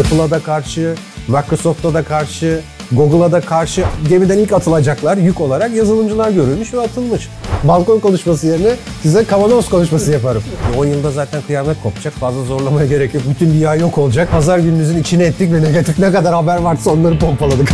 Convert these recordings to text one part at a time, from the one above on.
Apple'a da karşı, Microsoft'a da karşı, Google'a da karşı gemiden ilk atılacaklar yük olarak yazılımcılar görülmüş ve atılmış. Balkon konuşması yerine size kavanoz konuşması yaparım. 10 e, yılda zaten kıyamet kopacak. Fazla zorlamaya gerek yok. Bütün dünya yok olacak. Pazar gününüzün içine ettik ve negatif ne kadar haber varsa onları pompaladık.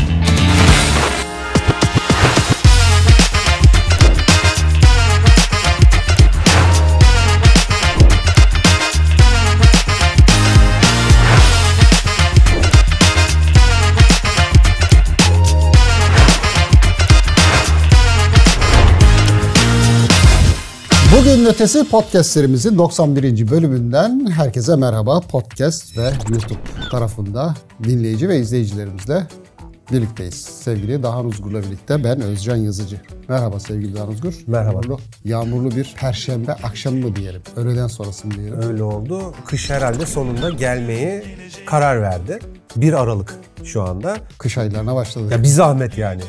ötesi podcastlerimizin 91. bölümünden herkese merhaba. Podcast ve YouTube tarafında dinleyici ve izleyicilerimizle birlikteyiz. Sevgili daha Uzgur'la birlikte ben Özcan Yazıcı. Merhaba sevgili Dahan Uzgur. Merhaba. Yağmurlu, yağmurlu bir perşembe akşamı mı diyelim, öğleden sonrası mı diyelim? Öyle oldu. Kış herhalde sonunda gelmeyi karar verdi. 1 Aralık şu anda. Kış aylarına başladı. Ya bir zahmet yani.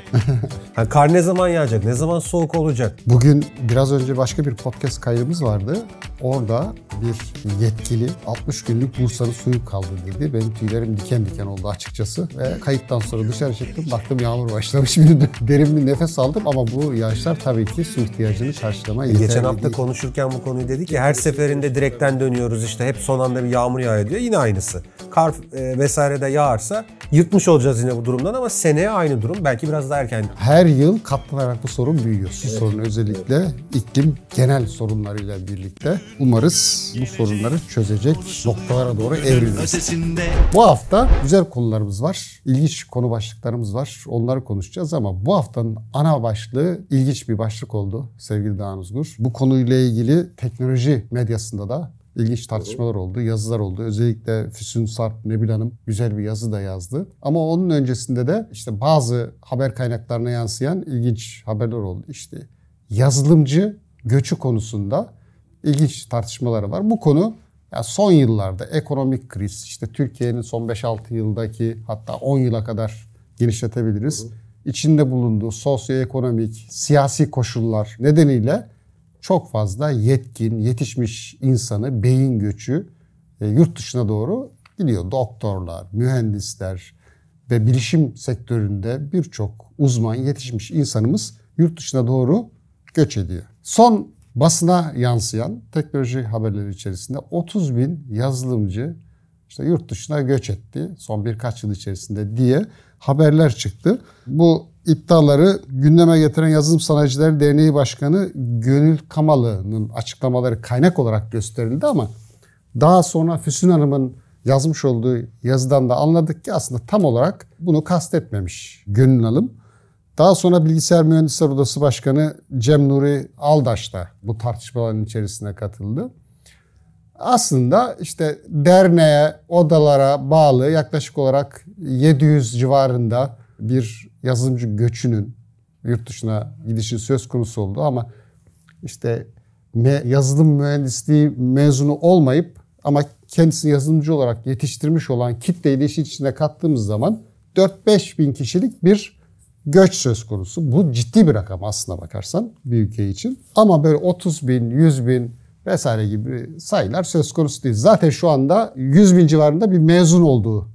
yani kar ne zaman yağacak? Ne zaman soğuk olacak? Bugün biraz önce başka bir podcast kaydımız vardı. Orada bir yetkili 60 günlük Bursa'nın suyu kaldı dedi. Benim tüylerim diken diken oldu açıkçası. Ve kayıttan sonra dışarı çıktım baktım yağmur başlamış. Derin bir nefes aldım ama bu yağışlar tabii ki su ihtiyacını karşılama e, yeterli Geçen hafta değil. konuşurken bu konuyu dedik ki her seferinde direkten dönüyoruz işte hep son anda bir yağmur yağıyor diyor. Yine aynısı. Kar e, vesaireden yağarsa yırtmış olacağız yine bu durumdan ama seneye aynı durum. Belki biraz daha erken. Her yıl katlanarak bu sorun büyüyor. Su evet. sorunu özellikle evet. iklim genel sorunlarıyla birlikte. Umarız bu sorunları çözecek noktalara doğru evriliriz. Bu hafta güzel konularımız var. İlginç konu başlıklarımız var. Onları konuşacağız ama bu haftanın ana başlığı ilginç bir başlık oldu sevgili Dağın Uzgur. Bu konuyla ilgili teknoloji medyasında da ilginç tartışmalar oldu, yazılar oldu. Özellikle Füsun Sarp, Nebil Hanım güzel bir yazı da yazdı. Ama onun öncesinde de işte bazı haber kaynaklarına yansıyan ilginç haberler oldu. İşte yazılımcı göçü konusunda ilginç tartışmaları var. Bu konu ya son yıllarda ekonomik kriz, işte Türkiye'nin son 5-6 yıldaki hatta 10 yıla kadar genişletebiliriz. Hı İçinde bulunduğu sosyoekonomik, siyasi koşullar nedeniyle çok fazla yetkin, yetişmiş insanı beyin göçü e, yurt dışına doğru gidiyor. Doktorlar, mühendisler ve bilişim sektöründe birçok uzman, yetişmiş insanımız yurt dışına doğru göç ediyor. Son basına yansıyan teknoloji haberleri içerisinde 30 bin yazılımcı işte yurt dışına göç etti son birkaç yıl içerisinde diye haberler çıktı. Bu iptalları gündeme getiren Yazılım Sanayicileri Derneği Başkanı Gönül Kamalı'nın açıklamaları kaynak olarak gösterildi ama daha sonra Füsun Hanım'ın yazmış olduğu yazıdan da anladık ki aslında tam olarak bunu kastetmemiş Gönül Hanım. Daha sonra Bilgisayar Mühendisler Odası Başkanı Cem Nuri Aldaş da bu tartışmaların içerisine katıldı. Aslında işte derneğe, odalara bağlı yaklaşık olarak 700 civarında bir yazılımcı göçünün yurt dışına gidişin söz konusu oldu ama işte me- yazılım mühendisliği mezunu olmayıp ama kendisini yazılımcı olarak yetiştirmiş olan kitleyi de işin içine kattığımız zaman 4-5 bin kişilik bir göç söz konusu. Bu ciddi bir rakam aslına bakarsan bir ülke için. Ama böyle 30 bin, 100 bin vesaire gibi sayılar söz konusu değil. Zaten şu anda 100 bin civarında bir mezun olduğu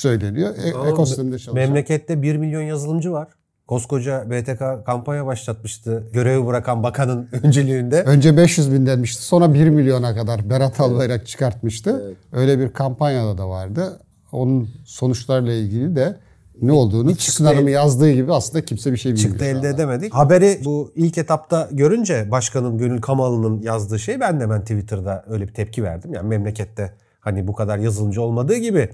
söyleniyor. E, Ama ekosistemde çalışan. Memlekette 1 milyon yazılımcı var. Koskoca BTK kampanya başlatmıştı. Görevi bırakan bakanın önceliğinde. Önce 500 bin demişti, Sonra 1 milyona kadar Berat Albayrak evet. çıkartmıştı. Evet. Öyle bir kampanyada da vardı. Onun sonuçlarla ilgili de ne olduğunu sınavımı yazdığı gibi aslında kimse bir şey bilmiyor. Çıktı elde edemedik. Haberi bu ilk etapta görünce başkanın Gönül Kamalı'nın yazdığı şey ben de ben Twitter'da öyle bir tepki verdim. Yani memlekette hani bu kadar yazılımcı olmadığı gibi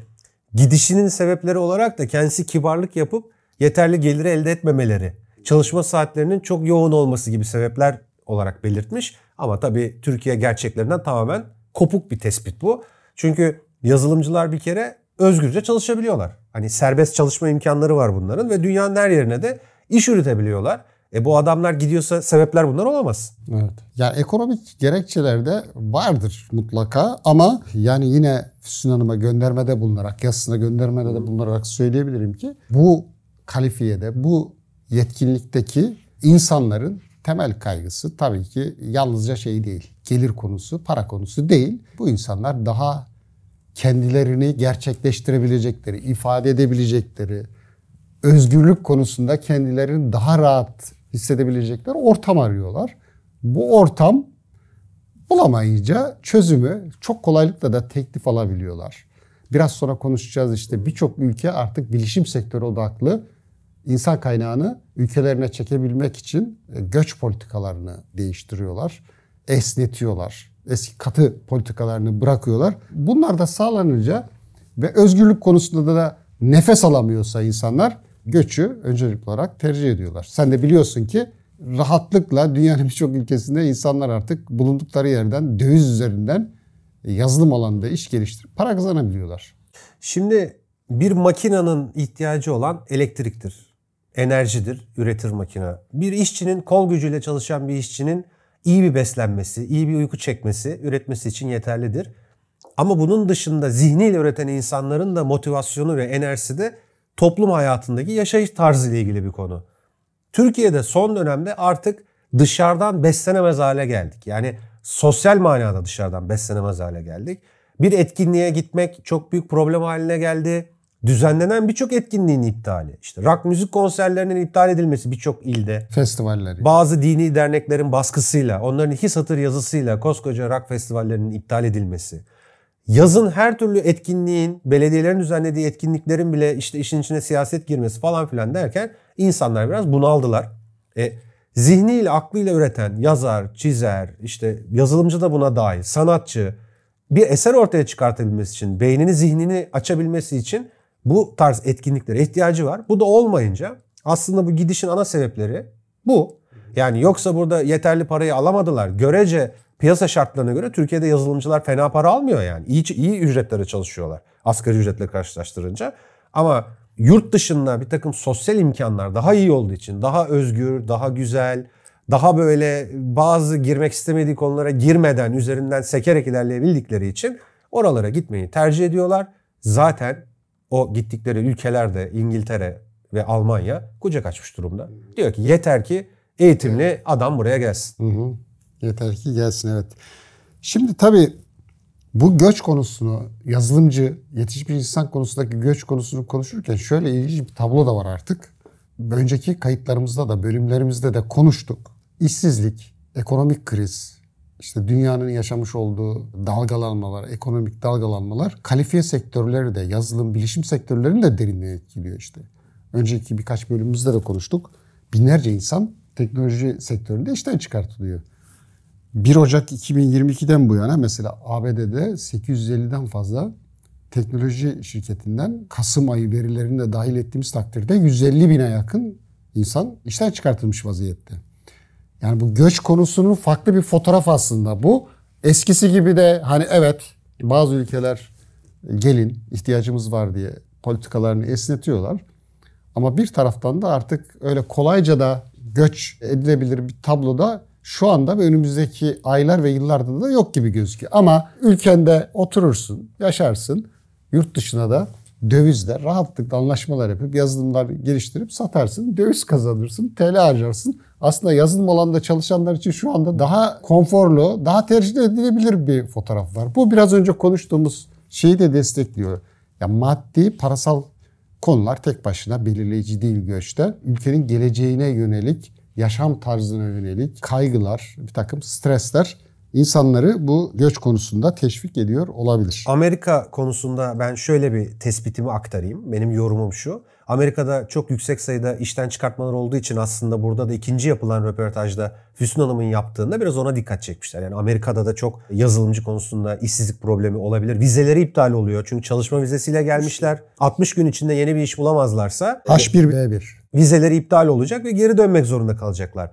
Gidişinin sebepleri olarak da kendisi kibarlık yapıp yeterli geliri elde etmemeleri, çalışma saatlerinin çok yoğun olması gibi sebepler olarak belirtmiş. Ama tabii Türkiye gerçeklerinden tamamen kopuk bir tespit bu. Çünkü yazılımcılar bir kere özgürce çalışabiliyorlar. Hani serbest çalışma imkanları var bunların ve dünyanın her yerine de iş üretebiliyorlar. E bu adamlar gidiyorsa sebepler bunlar olamaz. Evet. Ya ekonomik gerekçeler de vardır mutlaka ama yani yine Füsun Hanım'a göndermede bulunarak, yazısına göndermede de bulunarak söyleyebilirim ki bu kalifiyede, bu yetkinlikteki insanların temel kaygısı tabii ki yalnızca şey değil. Gelir konusu, para konusu değil. Bu insanlar daha kendilerini gerçekleştirebilecekleri, ifade edebilecekleri, özgürlük konusunda kendilerini daha rahat hissedebilecekleri ortam arıyorlar. Bu ortam bulamayınca çözümü çok kolaylıkla da teklif alabiliyorlar. Biraz sonra konuşacağız işte birçok ülke artık bilişim sektörü odaklı insan kaynağını ülkelerine çekebilmek için e, göç politikalarını değiştiriyorlar, esnetiyorlar. Eski katı politikalarını bırakıyorlar. Bunlar da sağlanınca ve özgürlük konusunda da nefes alamıyorsa insanlar göçü öncelikli olarak tercih ediyorlar. Sen de biliyorsun ki rahatlıkla dünyanın birçok ülkesinde insanlar artık bulundukları yerden döviz üzerinden yazılım alanında iş geliştirip para kazanabiliyorlar. Şimdi bir makinenin ihtiyacı olan elektriktir. Enerjidir, üretir makine. Bir işçinin kol gücüyle çalışan bir işçinin iyi bir beslenmesi, iyi bir uyku çekmesi, üretmesi için yeterlidir. Ama bunun dışında zihniyle üreten insanların da motivasyonu ve enerjisi de toplum hayatındaki yaşayış tarzı ile ilgili bir konu. Türkiye'de son dönemde artık dışarıdan beslenemez hale geldik. Yani sosyal manada dışarıdan beslenemez hale geldik. Bir etkinliğe gitmek çok büyük problem haline geldi. Düzenlenen birçok etkinliğin iptali. İşte rock müzik konserlerinin iptal edilmesi birçok ilde. Festivalleri. Bazı dini derneklerin baskısıyla, onların iki satır yazısıyla koskoca rock festivallerinin iptal edilmesi. Yazın her türlü etkinliğin, belediyelerin düzenlediği etkinliklerin bile işte işin içine siyaset girmesi falan filan derken insanlar biraz bunaldılar. E, zihniyle, aklıyla üreten yazar, çizer, işte yazılımcı da buna dahil, sanatçı bir eser ortaya çıkartabilmesi için, beynini, zihnini açabilmesi için bu tarz etkinliklere ihtiyacı var. Bu da olmayınca aslında bu gidişin ana sebepleri bu. Yani yoksa burada yeterli parayı alamadılar. Görece piyasa şartlarına göre Türkiye'de yazılımcılar fena para almıyor yani. İyi, iyi ücretlere çalışıyorlar asgari ücretle karşılaştırınca. Ama yurt dışında bir takım sosyal imkanlar daha iyi olduğu için daha özgür, daha güzel, daha böyle bazı girmek istemediği konulara girmeden üzerinden sekerek ilerleyebildikleri için oralara gitmeyi tercih ediyorlar. Zaten o gittikleri ülkelerde İngiltere ve Almanya kucak açmış durumda. Diyor ki yeter ki eğitimli adam buraya gelsin. Hı hı. Yeter ki gelsin evet. Şimdi tabii bu göç konusunu yazılımcı, yetişmiş insan konusundaki göç konusunu konuşurken şöyle ilginç bir tablo da var artık. Önceki kayıtlarımızda da bölümlerimizde de konuştuk. İşsizlik, ekonomik kriz, işte dünyanın yaşamış olduğu dalgalanmalar, ekonomik dalgalanmalar kalifiye sektörleri de, yazılım, bilişim sektörlerini de derinden etkiliyor işte. Önceki birkaç bölümümüzde de konuştuk. Binlerce insan teknoloji sektöründe işten çıkartılıyor. 1 Ocak 2022'den bu yana mesela ABD'de 850'den fazla teknoloji şirketinden Kasım ayı verilerini de dahil ettiğimiz takdirde 150 bine yakın insan işten çıkartılmış vaziyette. Yani bu göç konusunun farklı bir fotoğraf aslında bu. Eskisi gibi de hani evet bazı ülkeler gelin ihtiyacımız var diye politikalarını esnetiyorlar. Ama bir taraftan da artık öyle kolayca da göç edilebilir bir tabloda şu anda ve önümüzdeki aylar ve yıllarda da yok gibi gözüküyor. Ama ülkende oturursun, yaşarsın, yurt dışına da dövizle rahatlıkla anlaşmalar yapıp yazılımlar geliştirip satarsın, döviz kazanırsın, TL harcarsın. Aslında yazılım alanında çalışanlar için şu anda daha konforlu, daha tercih edilebilir bir fotoğraf var. Bu biraz önce konuştuğumuz şeyi de destekliyor. Ya maddi, parasal konular tek başına belirleyici değil göçte. Ülkenin geleceğine yönelik yaşam tarzına yönelik kaygılar, bir takım stresler insanları bu göç konusunda teşvik ediyor olabilir. Amerika konusunda ben şöyle bir tespitimi aktarayım. Benim yorumum şu. Amerika'da çok yüksek sayıda işten çıkartmalar olduğu için aslında burada da ikinci yapılan röportajda Füsun Hanım'ın yaptığında biraz ona dikkat çekmişler. Yani Amerika'da da çok yazılımcı konusunda işsizlik problemi olabilir. Vizeleri iptal oluyor çünkü çalışma vizesiyle gelmişler. 60 gün içinde yeni bir iş bulamazlarsa H1B1 vizeleri iptal olacak ve geri dönmek zorunda kalacaklar.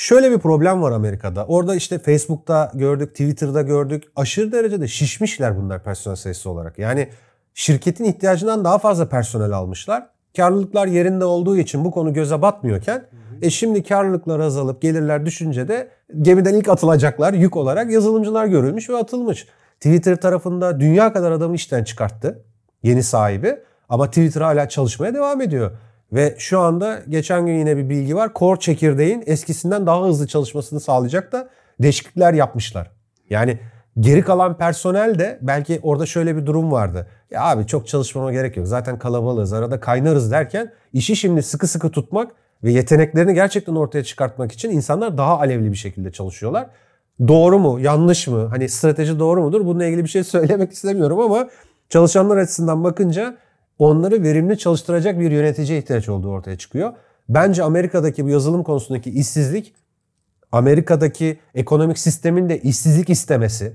Şöyle bir problem var Amerika'da. Orada işte Facebook'ta gördük, Twitter'da gördük. Aşırı derecede şişmişler bunlar personel sayısı olarak. Yani şirketin ihtiyacından daha fazla personel almışlar. Karlılıklar yerinde olduğu için bu konu göze batmıyorken hı hı. e şimdi karlılıklar azalıp gelirler düşünce de gemiden ilk atılacaklar yük olarak yazılımcılar görülmüş ve atılmış. Twitter tarafında dünya kadar adamı işten çıkarttı yeni sahibi ama Twitter hala çalışmaya devam ediyor. Ve şu anda geçen gün yine bir bilgi var. Core çekirdeğin eskisinden daha hızlı çalışmasını sağlayacak da değişiklikler yapmışlar. Yani geri kalan personel de belki orada şöyle bir durum vardı. Ya abi çok çalışmama gerek yok. Zaten kalabalığız. Arada kaynarız derken işi şimdi sıkı sıkı tutmak ve yeteneklerini gerçekten ortaya çıkartmak için insanlar daha alevli bir şekilde çalışıyorlar. Doğru mu? Yanlış mı? Hani strateji doğru mudur? Bununla ilgili bir şey söylemek istemiyorum ama çalışanlar açısından bakınca onları verimli çalıştıracak bir yöneticiye ihtiyaç olduğu ortaya çıkıyor. Bence Amerika'daki bu yazılım konusundaki işsizlik, Amerika'daki ekonomik sistemin de işsizlik istemesi,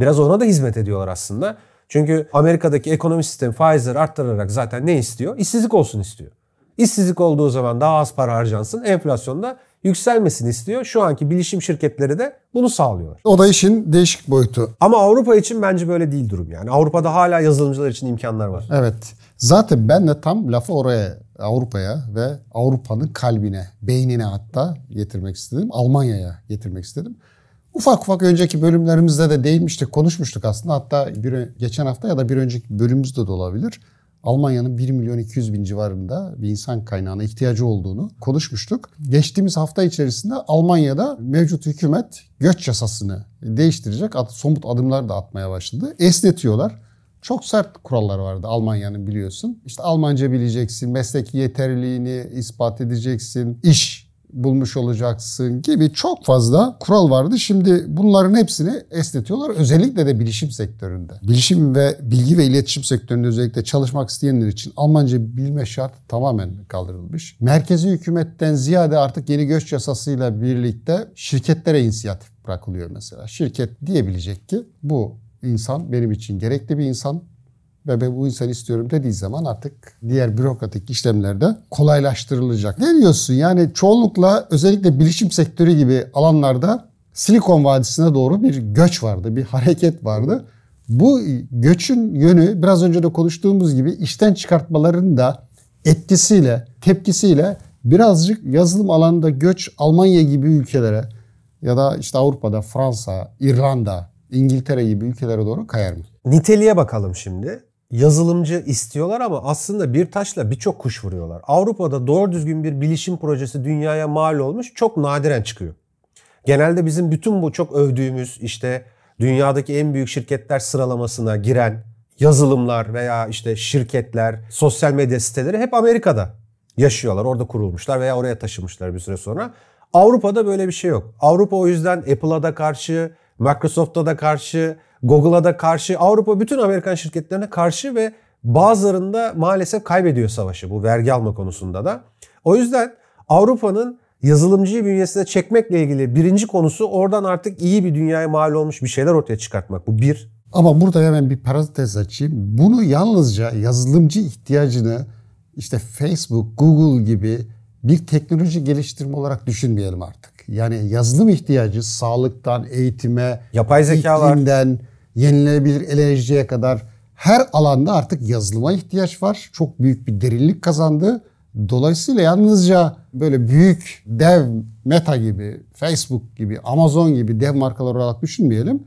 biraz ona da hizmet ediyorlar aslında. Çünkü Amerika'daki ekonomi sistemi faizleri arttırarak zaten ne istiyor? İşsizlik olsun istiyor. İşsizlik olduğu zaman daha az para harcansın, enflasyonda yükselmesini istiyor. Şu anki bilişim şirketleri de bunu sağlıyorlar. O da işin değişik boyutu. Ama Avrupa için bence böyle değil durum yani. Avrupa'da hala yazılımcılar için imkanlar var. Evet. Zaten ben de tam lafı oraya Avrupa'ya ve Avrupa'nın kalbine, beynine hatta getirmek istedim. Almanya'ya getirmek istedim. Ufak ufak önceki bölümlerimizde de değinmiştik, konuşmuştuk aslında. Hatta bir, geçen hafta ya da bir önceki bölümümüzde de olabilir. Almanya'nın 1 milyon 200 bin civarında bir insan kaynağına ihtiyacı olduğunu konuşmuştuk. Geçtiğimiz hafta içerisinde Almanya'da mevcut hükümet göç yasasını değiştirecek somut adımlar da atmaya başladı. Esnetiyorlar çok sert kurallar vardı Almanya'nın biliyorsun. İşte Almanca bileceksin, meslek yeterliliğini ispat edeceksin, iş bulmuş olacaksın gibi çok fazla kural vardı. Şimdi bunların hepsini esnetiyorlar. Özellikle de bilişim sektöründe. Bilişim ve bilgi ve iletişim sektöründe özellikle çalışmak isteyenler için Almanca bilme şart tamamen kaldırılmış. Merkezi hükümetten ziyade artık yeni göç yasasıyla birlikte şirketlere inisiyatif bırakılıyor mesela. Şirket diyebilecek ki bu insan benim için gerekli bir insan ve ben bu insanı istiyorum dediği zaman artık diğer bürokratik işlemlerde kolaylaştırılacak. Ne diyorsun? Yani çoğunlukla özellikle bilişim sektörü gibi alanlarda Silikon Vadisi'ne doğru bir göç vardı, bir hareket vardı. Bu göçün yönü biraz önce de konuştuğumuz gibi işten çıkartmaların da etkisiyle, tepkisiyle birazcık yazılım alanında göç Almanya gibi ülkelere ya da işte Avrupa'da, Fransa, İrlanda İngiltere gibi ülkelere doğru kayar mı? Niteliğe bakalım şimdi. Yazılımcı istiyorlar ama aslında bir taşla birçok kuş vuruyorlar. Avrupa'da doğru düzgün bir bilişim projesi dünyaya mal olmuş çok nadiren çıkıyor. Genelde bizim bütün bu çok övdüğümüz işte dünyadaki en büyük şirketler sıralamasına giren yazılımlar veya işte şirketler, sosyal medya siteleri hep Amerika'da yaşıyorlar. Orada kurulmuşlar veya oraya taşımışlar bir süre sonra. Avrupa'da böyle bir şey yok. Avrupa o yüzden Apple'a da karşı, Microsoft'a da karşı, Google'a da karşı, Avrupa bütün Amerikan şirketlerine karşı ve bazılarında maalesef kaybediyor savaşı bu vergi alma konusunda da. O yüzden Avrupa'nın yazılımcıyı bünyesine çekmekle ilgili birinci konusu oradan artık iyi bir dünyaya mal olmuş bir şeyler ortaya çıkartmak. Bu bir. Ama burada hemen bir parantez açayım. Bunu yalnızca yazılımcı ihtiyacını işte Facebook, Google gibi bir teknoloji geliştirme olarak düşünmeyelim artık. Yani yazılım ihtiyacı sağlıktan, eğitime, yapay zekalar, iklimden, yenilenebilir enerjiye kadar her alanda artık yazılıma ihtiyaç var. Çok büyük bir derinlik kazandı. Dolayısıyla yalnızca böyle büyük dev Meta gibi, Facebook gibi, Amazon gibi dev markalar olarak düşünmeyelim.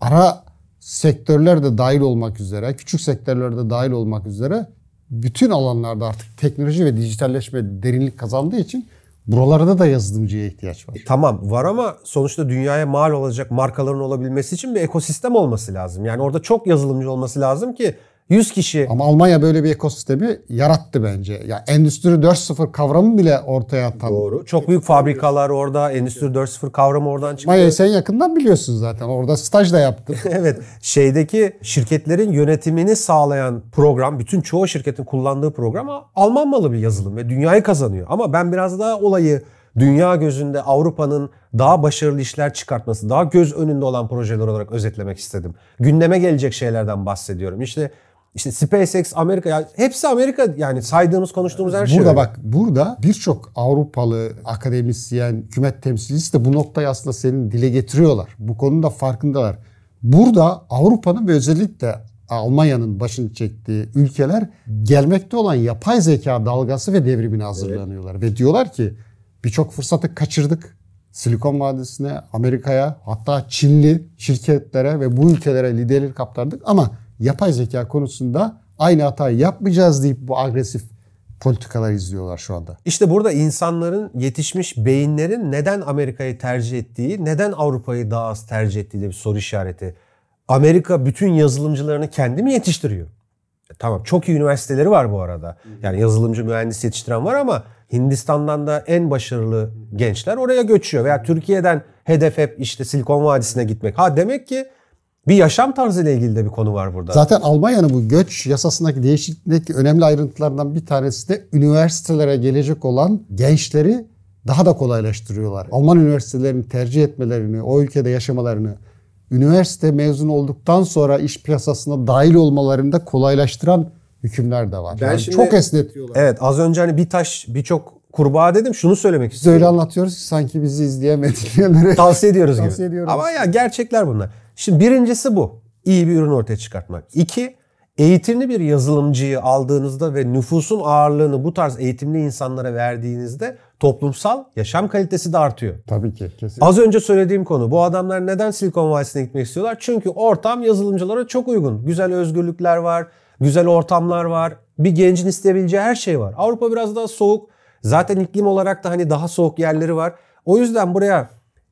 Ara sektörler de dahil olmak üzere, küçük sektörler de dahil olmak üzere bütün alanlarda artık teknoloji ve dijitalleşme derinlik kazandığı için Buralarda da yazılımcıya ihtiyaç var. E, tamam var ama sonuçta dünyaya mal olacak markaların olabilmesi için bir ekosistem olması lazım. Yani orada çok yazılımcı olması lazım ki 100 kişi. Ama Almanya böyle bir ekosistemi yarattı bence. Ya yani Endüstri 4.0 kavramı bile ortaya atan. Doğru. Çok büyük fabrikalar orada. Endüstri 4.0 kavramı oradan çıktı. Maya sen yakından biliyorsun zaten. Orada staj da yaptın. evet. Şeydeki şirketlerin yönetimini sağlayan program, bütün çoğu şirketin kullandığı program Alman malı bir yazılım ve dünyayı kazanıyor. Ama ben biraz daha olayı dünya gözünde Avrupa'nın daha başarılı işler çıkartması, daha göz önünde olan projeler olarak özetlemek istedim. Gündeme gelecek şeylerden bahsediyorum. İşte işte SpaceX Amerika ya hepsi Amerika yani saydığımız konuştuğumuz her şey. Burada bak burada birçok Avrupalı akademisyen, hükümet temsilcisi de bu noktayı aslında senin dile getiriyorlar. Bu konuda farkındalar. Burada Avrupa'nın ve özellikle Almanya'nın başını çektiği ülkeler gelmekte olan yapay zeka dalgası ve devrimine hazırlanıyorlar. Evet. Ve diyorlar ki birçok fırsatı kaçırdık. Silikon Vadisi'ne, Amerika'ya hatta Çinli şirketlere ve bu ülkelere liderlik kaptardık ama yapay zeka konusunda aynı hatayı yapmayacağız deyip bu agresif politikalar izliyorlar şu anda. İşte burada insanların yetişmiş beyinlerin neden Amerika'yı tercih ettiği, neden Avrupa'yı daha az tercih ettiği de bir soru işareti. Amerika bütün yazılımcılarını kendi mi yetiştiriyor? E, tamam çok iyi üniversiteleri var bu arada. Yani yazılımcı mühendis yetiştiren var ama Hindistan'dan da en başarılı gençler oraya göçüyor. Veya Türkiye'den hedef hep işte Silikon Vadisi'ne gitmek. Ha demek ki bir yaşam tarzı ile ilgili de bir konu var burada. Zaten Almanya'nın bu göç yasasındaki değişiklik önemli ayrıntılarından bir tanesi de üniversitelere gelecek olan gençleri daha da kolaylaştırıyorlar. Alman üniversitelerini tercih etmelerini, o ülkede yaşamalarını, üniversite mezunu olduktan sonra iş piyasasına dahil olmalarını da kolaylaştıran hükümler de var. Ben yani şimdi, çok esnetiyorlar. Evet az önce hani bir taş birçok kurbağa dedim şunu söylemek istiyorum. Biz öyle anlatıyoruz ki sanki bizi izleyemedik. Tavsiye ediyoruz Tavsiye gibi. Ediyoruz. Ama ya gerçekler bunlar. Şimdi birincisi bu. İyi bir ürün ortaya çıkartmak. İki, eğitimli bir yazılımcıyı aldığınızda ve nüfusun ağırlığını bu tarz eğitimli insanlara verdiğinizde toplumsal yaşam kalitesi de artıyor. Tabii ki. Kesinlikle. Az önce söylediğim konu. Bu adamlar neden Silikon Vadisi'ne gitmek istiyorlar? Çünkü ortam yazılımcılara çok uygun. Güzel özgürlükler var, güzel ortamlar var. Bir gencin isteyebileceği her şey var. Avrupa biraz daha soğuk. Zaten iklim olarak da hani daha soğuk yerleri var. O yüzden buraya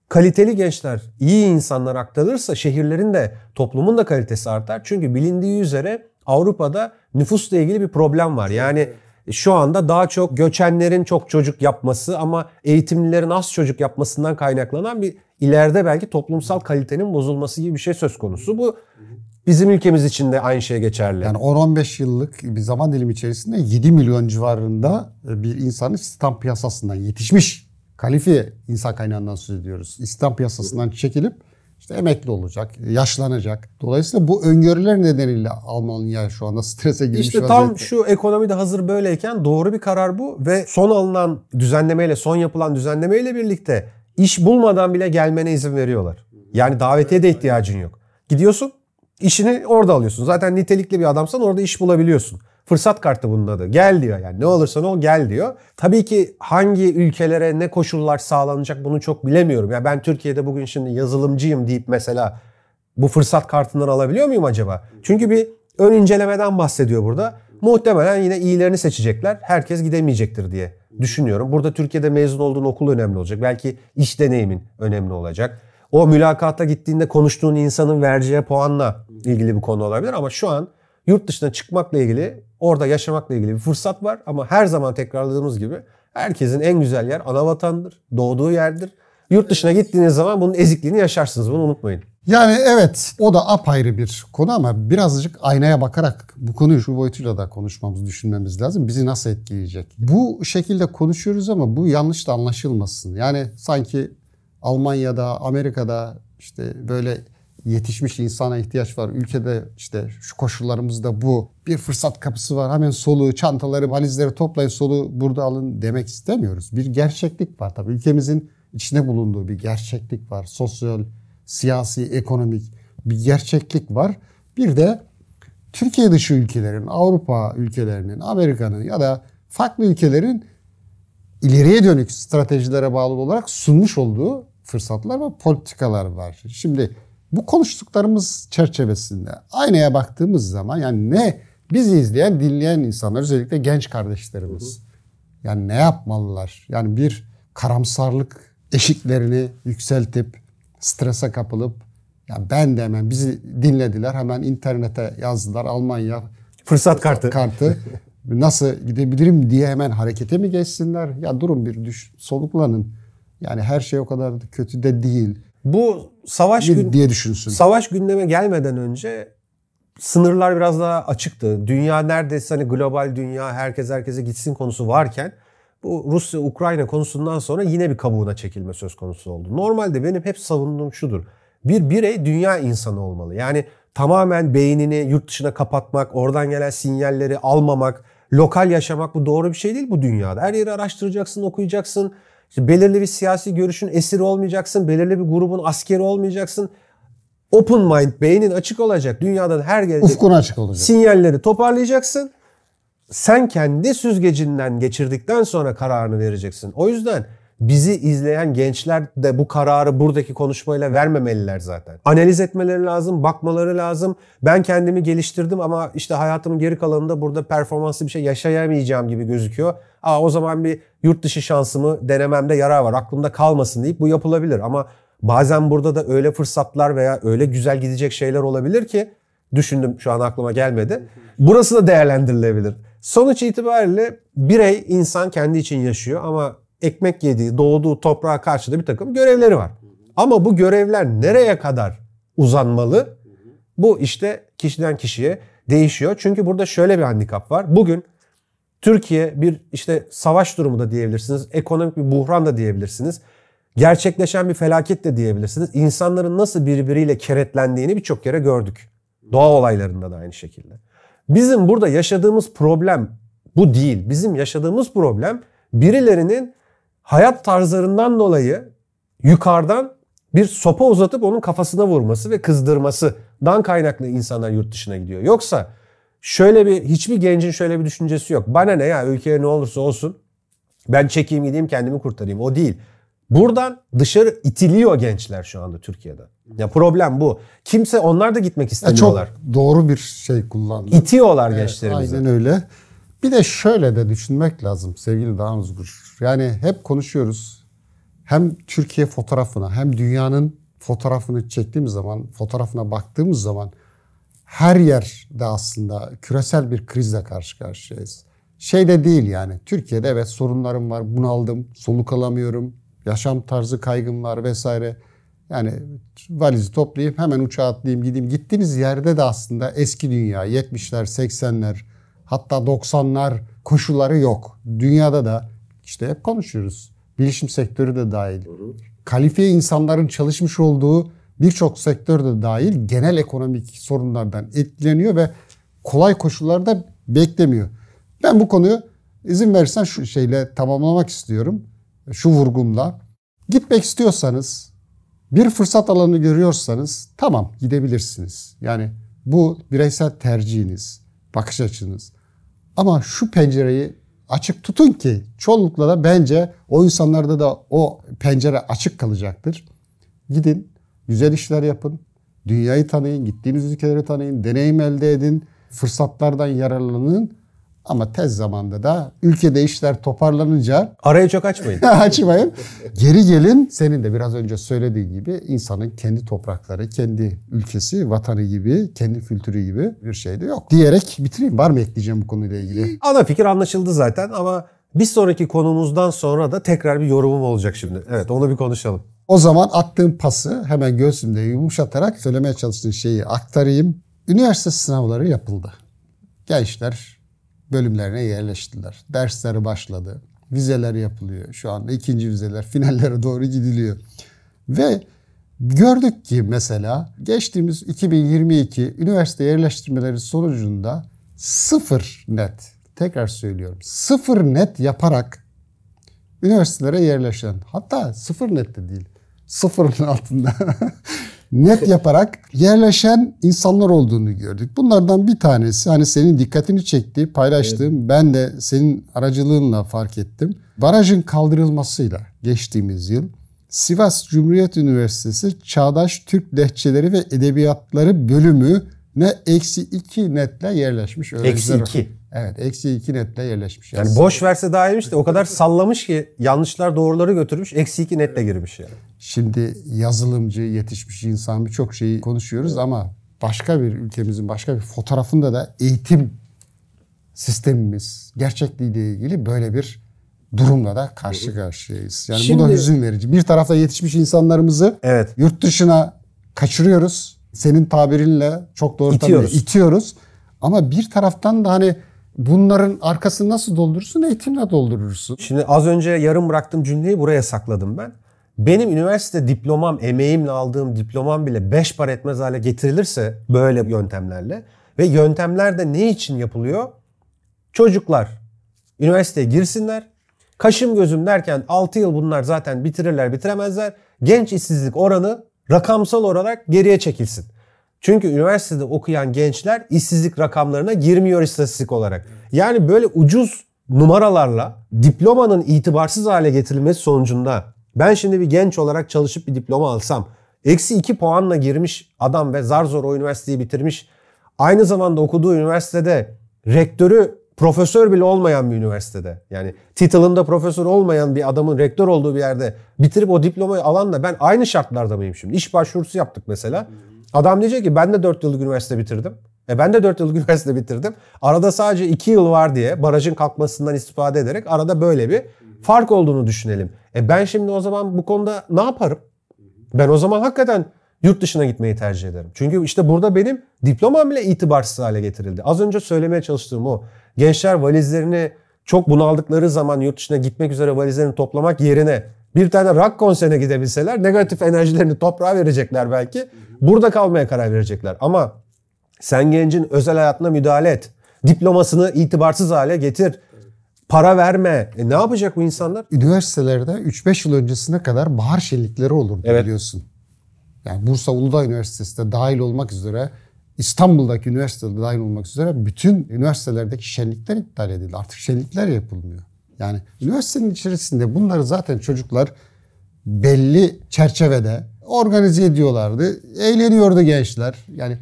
kaliteli gençler, iyi insanlar aktarırsa şehirlerin de toplumun da kalitesi artar. Çünkü bilindiği üzere Avrupa'da nüfusla ilgili bir problem var. Yani şu anda daha çok göçenlerin çok çocuk yapması ama eğitimlilerin az çocuk yapmasından kaynaklanan bir ileride belki toplumsal kalitenin bozulması gibi bir şey söz konusu. Bu bizim ülkemiz için de aynı şey geçerli. Yani 10-15 yıllık bir zaman dilimi içerisinde 7 milyon civarında bir insanın istihdam piyasasından yetişmiş kalifiye insan kaynağından söz ediyoruz. İstihdam piyasasından çekilip işte emekli olacak, yaşlanacak. Dolayısıyla bu öngörüler nedeniyle Almanya şu anda strese girmiş İşte tam vaziyette. şu ekonomide hazır böyleyken doğru bir karar bu ve son alınan düzenlemeyle, son yapılan düzenlemeyle birlikte iş bulmadan bile gelmene izin veriyorlar. Yani davetiye de ihtiyacın yok. Gidiyorsun, işini orada alıyorsun. Zaten nitelikli bir adamsan orada iş bulabiliyorsun. Fırsat kartı bunun adı. Gel diyor yani ne olursan ol gel diyor. Tabii ki hangi ülkelere ne koşullar sağlanacak bunu çok bilemiyorum. Ya ben Türkiye'de bugün şimdi yazılımcıyım deyip mesela bu fırsat kartından alabiliyor muyum acaba? Çünkü bir ön incelemeden bahsediyor burada. Muhtemelen yine iyilerini seçecekler. Herkes gidemeyecektir diye düşünüyorum. Burada Türkiye'de mezun olduğun okul önemli olacak. Belki iş deneyimin önemli olacak. O mülakatta gittiğinde konuştuğun insanın vereceği puanla ilgili bir konu olabilir ama şu an yurt dışına çıkmakla ilgili Orada yaşamakla ilgili bir fırsat var ama her zaman tekrarladığımız gibi herkesin en güzel yer ana vatandır, doğduğu yerdir. Yurt dışına gittiğiniz zaman bunun ezikliğini yaşarsınız. Bunu unutmayın. Yani evet o da apayrı bir konu ama birazcık aynaya bakarak bu konuyu şu boyutuyla da konuşmamız, düşünmemiz lazım. Bizi nasıl etkileyecek? Bu şekilde konuşuyoruz ama bu yanlış da anlaşılmasın. Yani sanki Almanya'da, Amerika'da işte böyle yetişmiş insana ihtiyaç var. Ülkede işte şu koşullarımızda bu. Bir fırsat kapısı var. Hemen soluğu, çantaları, valizleri toplayın soluğu burada alın demek istemiyoruz. Bir gerçeklik var tabii. Ülkemizin içine bulunduğu bir gerçeklik var. Sosyal, siyasi, ekonomik bir gerçeklik var. Bir de Türkiye dışı ülkelerin, Avrupa ülkelerinin, Amerika'nın ya da farklı ülkelerin ileriye dönük stratejilere bağlı olarak sunmuş olduğu fırsatlar ve politikalar var. Şimdi bu konuştuklarımız çerçevesinde aynaya baktığımız zaman yani ne bizi izleyen, dinleyen insanlar özellikle genç kardeşlerimiz. Yani ne yapmalılar? Yani bir karamsarlık eşiklerini yükseltip strese kapılıp ya yani ben de hemen bizi dinlediler. Hemen internete yazdılar Almanya fırsat kartı. kartı. Nasıl gidebilirim diye hemen harekete mi geçsinler? Ya durun bir düş, soluklanın. Yani her şey o kadar kötü de değil. Bu savaş gün, diye düşünsün. Savaş gündeme gelmeden önce sınırlar biraz daha açıktı. Dünya neredeyse hani global dünya herkes herkese gitsin konusu varken bu Rusya-Ukrayna konusundan sonra yine bir kabuğuna çekilme söz konusu oldu. Normalde benim hep savunduğum şudur. Bir birey dünya insanı olmalı. Yani tamamen beynini yurt dışına kapatmak, oradan gelen sinyalleri almamak, lokal yaşamak bu doğru bir şey değil bu dünyada. Her yeri araştıracaksın, okuyacaksın. İşte belirli bir siyasi görüşün esiri olmayacaksın. Belirli bir grubun askeri olmayacaksın. Open mind, beynin açık olacak. Dünyadan her gelecek Ufkun açık olacak. sinyalleri toparlayacaksın. Sen kendi süzgecinden geçirdikten sonra kararını vereceksin. O yüzden bizi izleyen gençler de bu kararı buradaki konuşmayla vermemeliler zaten. Analiz etmeleri lazım, bakmaları lazım. Ben kendimi geliştirdim ama işte hayatımın geri kalanında burada performanslı bir şey yaşayamayacağım gibi gözüküyor. Aa o zaman bir yurt dışı şansımı denememde yarar var. Aklımda kalmasın deyip bu yapılabilir ama bazen burada da öyle fırsatlar veya öyle güzel gidecek şeyler olabilir ki düşündüm şu an aklıma gelmedi. Burası da değerlendirilebilir. Sonuç itibariyle birey insan kendi için yaşıyor ama ekmek yediği, doğduğu toprağa karşı da bir takım görevleri var. Ama bu görevler nereye kadar uzanmalı? Bu işte kişiden kişiye değişiyor. Çünkü burada şöyle bir handikap var. Bugün Türkiye bir işte savaş durumu da diyebilirsiniz, ekonomik bir buhran da diyebilirsiniz. Gerçekleşen bir felaket de diyebilirsiniz. İnsanların nasıl birbiriyle keretlendiğini birçok kere gördük. Doğa olaylarında da aynı şekilde. Bizim burada yaşadığımız problem bu değil. Bizim yaşadığımız problem birilerinin hayat tarzlarından dolayı yukarıdan bir sopa uzatıp onun kafasına vurması ve kızdırmasıdan kaynaklı insanlar yurt dışına gidiyor. Yoksa şöyle bir hiçbir gencin şöyle bir düşüncesi yok. Bana ne ya ülkeye ne olursa olsun ben çekeyim gideyim kendimi kurtarayım. O değil. Buradan dışarı itiliyor gençler şu anda Türkiye'de. Ya problem bu. Kimse onlar da gitmek istemiyorlar. Ya çok doğru bir şey kullandı. İtiyorlar evet, gençlerimizi. Aynen öyle. Bir de şöyle de düşünmek lazım sevgili Dağın Uzgur. Yani hep konuşuyoruz. Hem Türkiye fotoğrafına hem dünyanın fotoğrafını çektiğimiz zaman, fotoğrafına baktığımız zaman her yerde aslında küresel bir krizle karşı karşıyayız. Şey de değil yani. Türkiye'de evet sorunlarım var, bunaldım, soluk alamıyorum, yaşam tarzı kaygım var vesaire. Yani valizi toplayayım hemen uçağa atlayayım gideyim. Gittiğiniz yerde de aslında eski dünya 70'ler 80'ler hatta 90'lar koşulları yok. Dünyada da işte hep konuşuyoruz. Bilişim sektörü de dahil. Kalifiye insanların çalışmış olduğu birçok sektör de dahil genel ekonomik sorunlardan etkileniyor ve kolay koşullarda beklemiyor. Ben bu konuyu izin verirsen şu şeyle tamamlamak istiyorum. Şu vurgumla. Gitmek istiyorsanız, bir fırsat alanı görüyorsanız tamam gidebilirsiniz. Yani bu bireysel tercihiniz bakış açınız. Ama şu pencereyi açık tutun ki çoğunlukla da bence o insanlarda da o pencere açık kalacaktır. Gidin, güzel işler yapın, dünyayı tanıyın, gittiğiniz ülkeleri tanıyın, deneyim elde edin, fırsatlardan yararlanın ama tez zamanda da ülkede işler toparlanınca... Arayı çok açmayın. açmayın. Geri gelin. Senin de biraz önce söylediğin gibi insanın kendi toprakları, kendi ülkesi, vatanı gibi, kendi kültürü gibi bir şey de yok. Diyerek bitireyim. Var mı ekleyeceğim bu konuyla ilgili? Ana fikir anlaşıldı zaten ama bir sonraki konumuzdan sonra da tekrar bir yorumum olacak şimdi. Evet onu bir konuşalım. O zaman attığım pası hemen göğsümde yumuşatarak söylemeye çalıştığım şeyi aktarayım. Üniversite sınavları yapıldı. Gençler bölümlerine yerleştiler. Dersleri başladı. Vizeler yapılıyor. Şu anda ikinci vizeler finallere doğru gidiliyor. Ve gördük ki mesela geçtiğimiz 2022 üniversite yerleştirmeleri sonucunda sıfır net, tekrar söylüyorum sıfır net yaparak üniversitelere yerleşen hatta sıfır net de değil sıfırın altında net yaparak yerleşen insanlar olduğunu gördük. Bunlardan bir tanesi hani senin dikkatini çekti, paylaştığım evet. ben de senin aracılığınla fark ettim. Barajın kaldırılmasıyla geçtiğimiz yıl Sivas Cumhuriyet Üniversitesi Çağdaş Türk Lehçeleri ve Edebiyatları bölümü ne eksi iki netle yerleşmiş öğrenciler. Eksi iki. Evet eksi 2 netle yerleşmiş. Yani aslında. boş verse daha iyiymiş de o kadar sallamış ki yanlışlar doğruları götürmüş eksi 2 netle girmiş yani. Şimdi yazılımcı yetişmiş insan birçok şeyi konuşuyoruz ama başka bir ülkemizin başka bir fotoğrafında da eğitim sistemimiz gerçekliği ile ilgili böyle bir durumla da karşı karşıyayız. Yani Şimdi, bu da hüzün verici. Bir tarafta yetişmiş insanlarımızı evet. yurt dışına kaçırıyoruz. Senin tabirinle çok doğru itiyoruz. Tabi, itiyoruz. Ama bir taraftan da hani Bunların arkasını nasıl doldurursun? Eğitimle doldurursun. Şimdi az önce yarım bıraktığım cümleyi buraya sakladım ben. Benim üniversite diplomam, emeğimle aldığım diplomam bile beş para etmez hale getirilirse böyle yöntemlerle ve yöntemler de ne için yapılıyor? Çocuklar üniversiteye girsinler. Kaşım gözüm derken 6 yıl bunlar zaten bitirirler bitiremezler. Genç işsizlik oranı rakamsal olarak geriye çekilsin. Çünkü üniversitede okuyan gençler işsizlik rakamlarına girmiyor istatistik olarak. Yani böyle ucuz numaralarla diplomanın itibarsız hale getirilmesi sonucunda ben şimdi bir genç olarak çalışıp bir diploma alsam eksi 2 puanla girmiş adam ve zar zor o üniversiteyi bitirmiş aynı zamanda okuduğu üniversitede rektörü profesör bile olmayan bir üniversitede yani title'ında profesör olmayan bir adamın rektör olduğu bir yerde bitirip o diplomayı alanla ben aynı şartlarda mıyım şimdi? İş başvurusu yaptık mesela. Adam diyecek ki ben de 4 yıllık üniversite bitirdim. E ben de 4 yıllık üniversite bitirdim. Arada sadece 2 yıl var diye barajın kalkmasından istifade ederek arada böyle bir fark olduğunu düşünelim. E ben şimdi o zaman bu konuda ne yaparım? Ben o zaman hakikaten yurt dışına gitmeyi tercih ederim. Çünkü işte burada benim diplomam bile itibarsız hale getirildi. Az önce söylemeye çalıştığım o. Gençler valizlerini çok bunaldıkları zaman yurt dışına gitmek üzere valizlerini toplamak yerine bir tane rock konserine gidebilseler negatif enerjilerini toprağa verecekler belki. Burada kalmaya karar verecekler. Ama sen gencin özel hayatına müdahale et. Diplomasını itibarsız hale getir. Para verme. E ne yapacak bu insanlar? Üniversitelerde 3-5 yıl öncesine kadar bahar şenlikleri olurdu evet. biliyorsun. Yani Bursa Uludağ Üniversitesi'de dahil olmak üzere İstanbul'daki üniversitede dahil olmak üzere bütün üniversitelerdeki şenlikler iptal edildi. Artık şenlikler yapılmıyor. Yani üniversitenin içerisinde bunları zaten çocuklar belli çerçevede organize ediyorlardı. Eğleniyordu gençler. Yani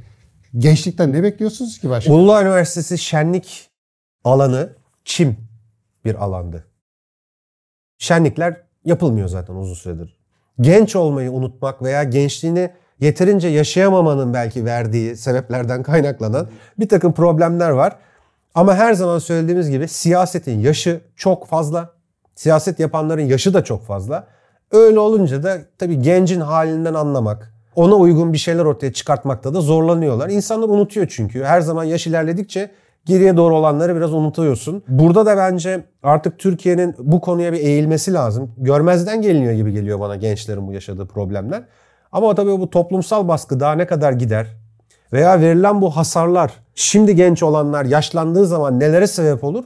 gençlikten ne bekliyorsunuz ki başka? Uludağ Üniversitesi şenlik alanı çim bir alandı. Şenlikler yapılmıyor zaten uzun süredir. Genç olmayı unutmak veya gençliğini yeterince yaşayamamanın belki verdiği sebeplerden kaynaklanan bir takım problemler var. Ama her zaman söylediğimiz gibi siyasetin yaşı çok fazla. Siyaset yapanların yaşı da çok fazla. Öyle olunca da tabii gencin halinden anlamak, ona uygun bir şeyler ortaya çıkartmakta da zorlanıyorlar. İnsanlar unutuyor çünkü. Her zaman yaş ilerledikçe geriye doğru olanları biraz unutuyorsun. Burada da bence artık Türkiye'nin bu konuya bir eğilmesi lazım. Görmezden geliniyor gibi geliyor bana gençlerin bu yaşadığı problemler. Ama tabii bu toplumsal baskı daha ne kadar gider? veya verilen bu hasarlar şimdi genç olanlar yaşlandığı zaman nelere sebep olur?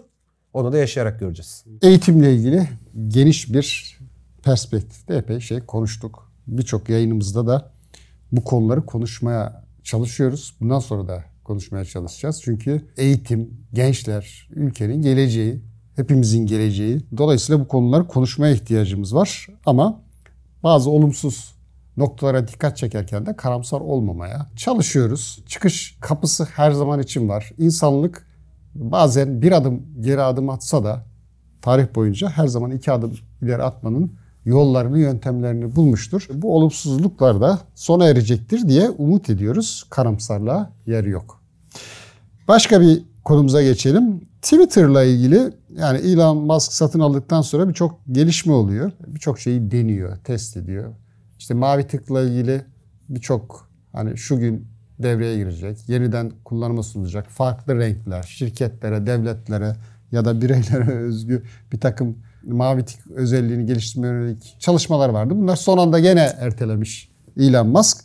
Onu da yaşayarak göreceğiz. Eğitimle ilgili geniş bir perspektifte epey şey konuştuk. Birçok yayınımızda da bu konuları konuşmaya çalışıyoruz. Bundan sonra da konuşmaya çalışacağız. Çünkü eğitim, gençler, ülkenin geleceği, hepimizin geleceği. Dolayısıyla bu konuları konuşmaya ihtiyacımız var. Ama bazı olumsuz noktalara dikkat çekerken de karamsar olmamaya çalışıyoruz. Çıkış kapısı her zaman için var. İnsanlık bazen bir adım geri adım atsa da tarih boyunca her zaman iki adım ileri atmanın yollarını, yöntemlerini bulmuştur. Bu olumsuzluklar da sona erecektir diye umut ediyoruz. Karamsarlığa yer yok. Başka bir konumuza geçelim. Twitter'la ilgili yani Elon Musk satın aldıktan sonra birçok gelişme oluyor. Birçok şeyi deniyor, test ediyor işte mavi tıkla ilgili birçok hani şu gün devreye girecek, yeniden kullanıma sunulacak farklı renkler, şirketlere, devletlere ya da bireylere özgü bir takım mavi tık özelliğini geliştirmeye yönelik çalışmalar vardı. Bunlar son anda gene ertelemiş Elon Musk.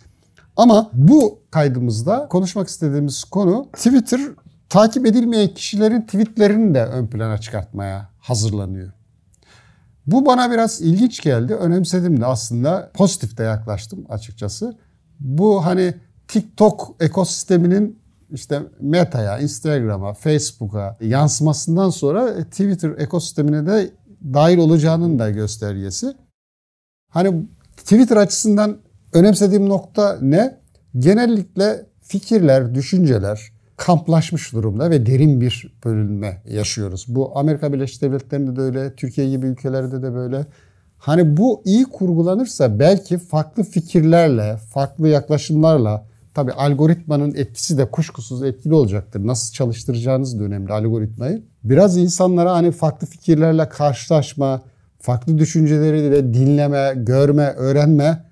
Ama bu kaydımızda konuşmak istediğimiz konu Twitter takip edilmeyen kişilerin tweetlerini de ön plana çıkartmaya hazırlanıyor. Bu bana biraz ilginç geldi. Önemsedim de aslında pozitif de yaklaştım açıkçası. Bu hani TikTok ekosisteminin işte Meta'ya, Instagram'a, Facebook'a yansımasından sonra Twitter ekosistemine de dahil olacağının da göstergesi. Hani Twitter açısından önemsediğim nokta ne? Genellikle fikirler, düşünceler, kamplaşmış durumda ve derin bir bölünme yaşıyoruz. Bu Amerika Birleşik Devletleri'nde de öyle, Türkiye gibi ülkelerde de böyle. Hani bu iyi kurgulanırsa belki farklı fikirlerle, farklı yaklaşımlarla tabi algoritmanın etkisi de kuşkusuz etkili olacaktır. Nasıl çalıştıracağınız da önemli algoritmayı. Biraz insanlara hani farklı fikirlerle karşılaşma, farklı düşünceleri de dinleme, görme, öğrenme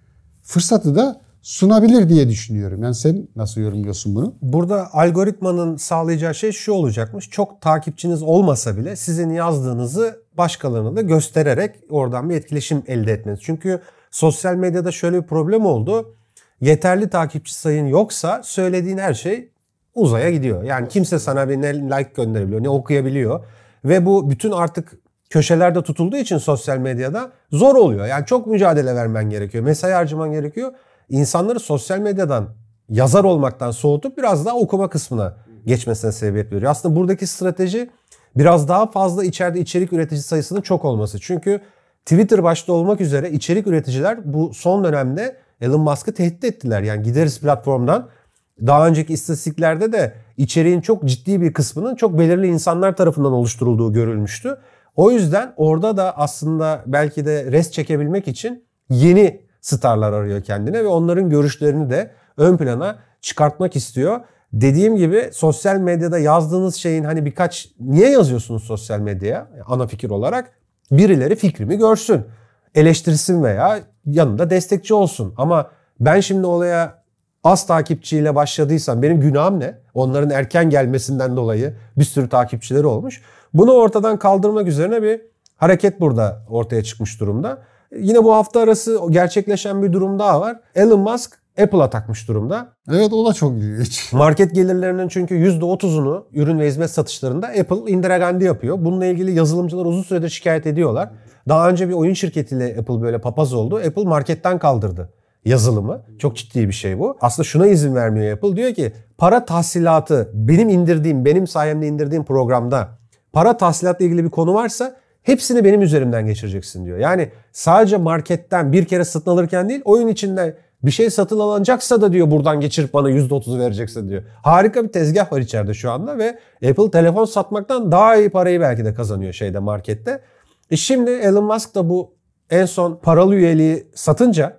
fırsatı da sunabilir diye düşünüyorum. Yani sen nasıl yorumluyorsun bunu? Burada algoritmanın sağlayacağı şey şu olacakmış. Çok takipçiniz olmasa bile sizin yazdığınızı başkalarına da göstererek oradan bir etkileşim elde etmeniz. Çünkü sosyal medyada şöyle bir problem oldu. Yeterli takipçi sayın yoksa söylediğin her şey uzaya gidiyor. Yani kimse sana bir ne like gönderebiliyor ne okuyabiliyor. Ve bu bütün artık köşelerde tutulduğu için sosyal medyada zor oluyor. Yani çok mücadele vermen gerekiyor. Mesai harcaman gerekiyor insanları sosyal medyadan yazar olmaktan soğutup biraz daha okuma kısmına geçmesine sebebiyet veriyor. Aslında buradaki strateji biraz daha fazla içeride içerik üretici sayısının çok olması. Çünkü Twitter başta olmak üzere içerik üreticiler bu son dönemde Elon Musk'ı tehdit ettiler. Yani gideriz platformdan. Daha önceki istatistiklerde de içeriğin çok ciddi bir kısmının çok belirli insanlar tarafından oluşturulduğu görülmüştü. O yüzden orada da aslında belki de rest çekebilmek için yeni starlar arıyor kendine ve onların görüşlerini de ön plana çıkartmak istiyor. Dediğim gibi sosyal medyada yazdığınız şeyin hani birkaç niye yazıyorsunuz sosyal medyaya ana fikir olarak? Birileri fikrimi görsün, eleştirsin veya yanında destekçi olsun. Ama ben şimdi olaya az takipçiyle başladıysam benim günahım ne? Onların erken gelmesinden dolayı bir sürü takipçileri olmuş. Bunu ortadan kaldırmak üzerine bir hareket burada ortaya çıkmış durumda. Yine bu hafta arası gerçekleşen bir durum daha var. Elon Musk Apple'a takmış durumda. Evet o da çok ilginç. Market gelirlerinin çünkü %30'unu ürün ve hizmet satışlarında Apple indiragandi yapıyor. Bununla ilgili yazılımcılar uzun süredir şikayet ediyorlar. Daha önce bir oyun şirketiyle Apple böyle papaz oldu. Apple marketten kaldırdı yazılımı. Çok ciddi bir şey bu. Aslında şuna izin vermiyor Apple. Diyor ki para tahsilatı benim indirdiğim, benim sayemde indirdiğim programda para tahsilatla ilgili bir konu varsa Hepsini benim üzerimden geçireceksin diyor. Yani sadece marketten bir kere satın alırken değil oyun içinde bir şey satın alınacaksa da diyor buradan geçirip bana %30'u vereceksin diyor. Harika bir tezgah var içeride şu anda ve Apple telefon satmaktan daha iyi parayı belki de kazanıyor şeyde markette. E şimdi Elon Musk da bu en son paralı üyeliği satınca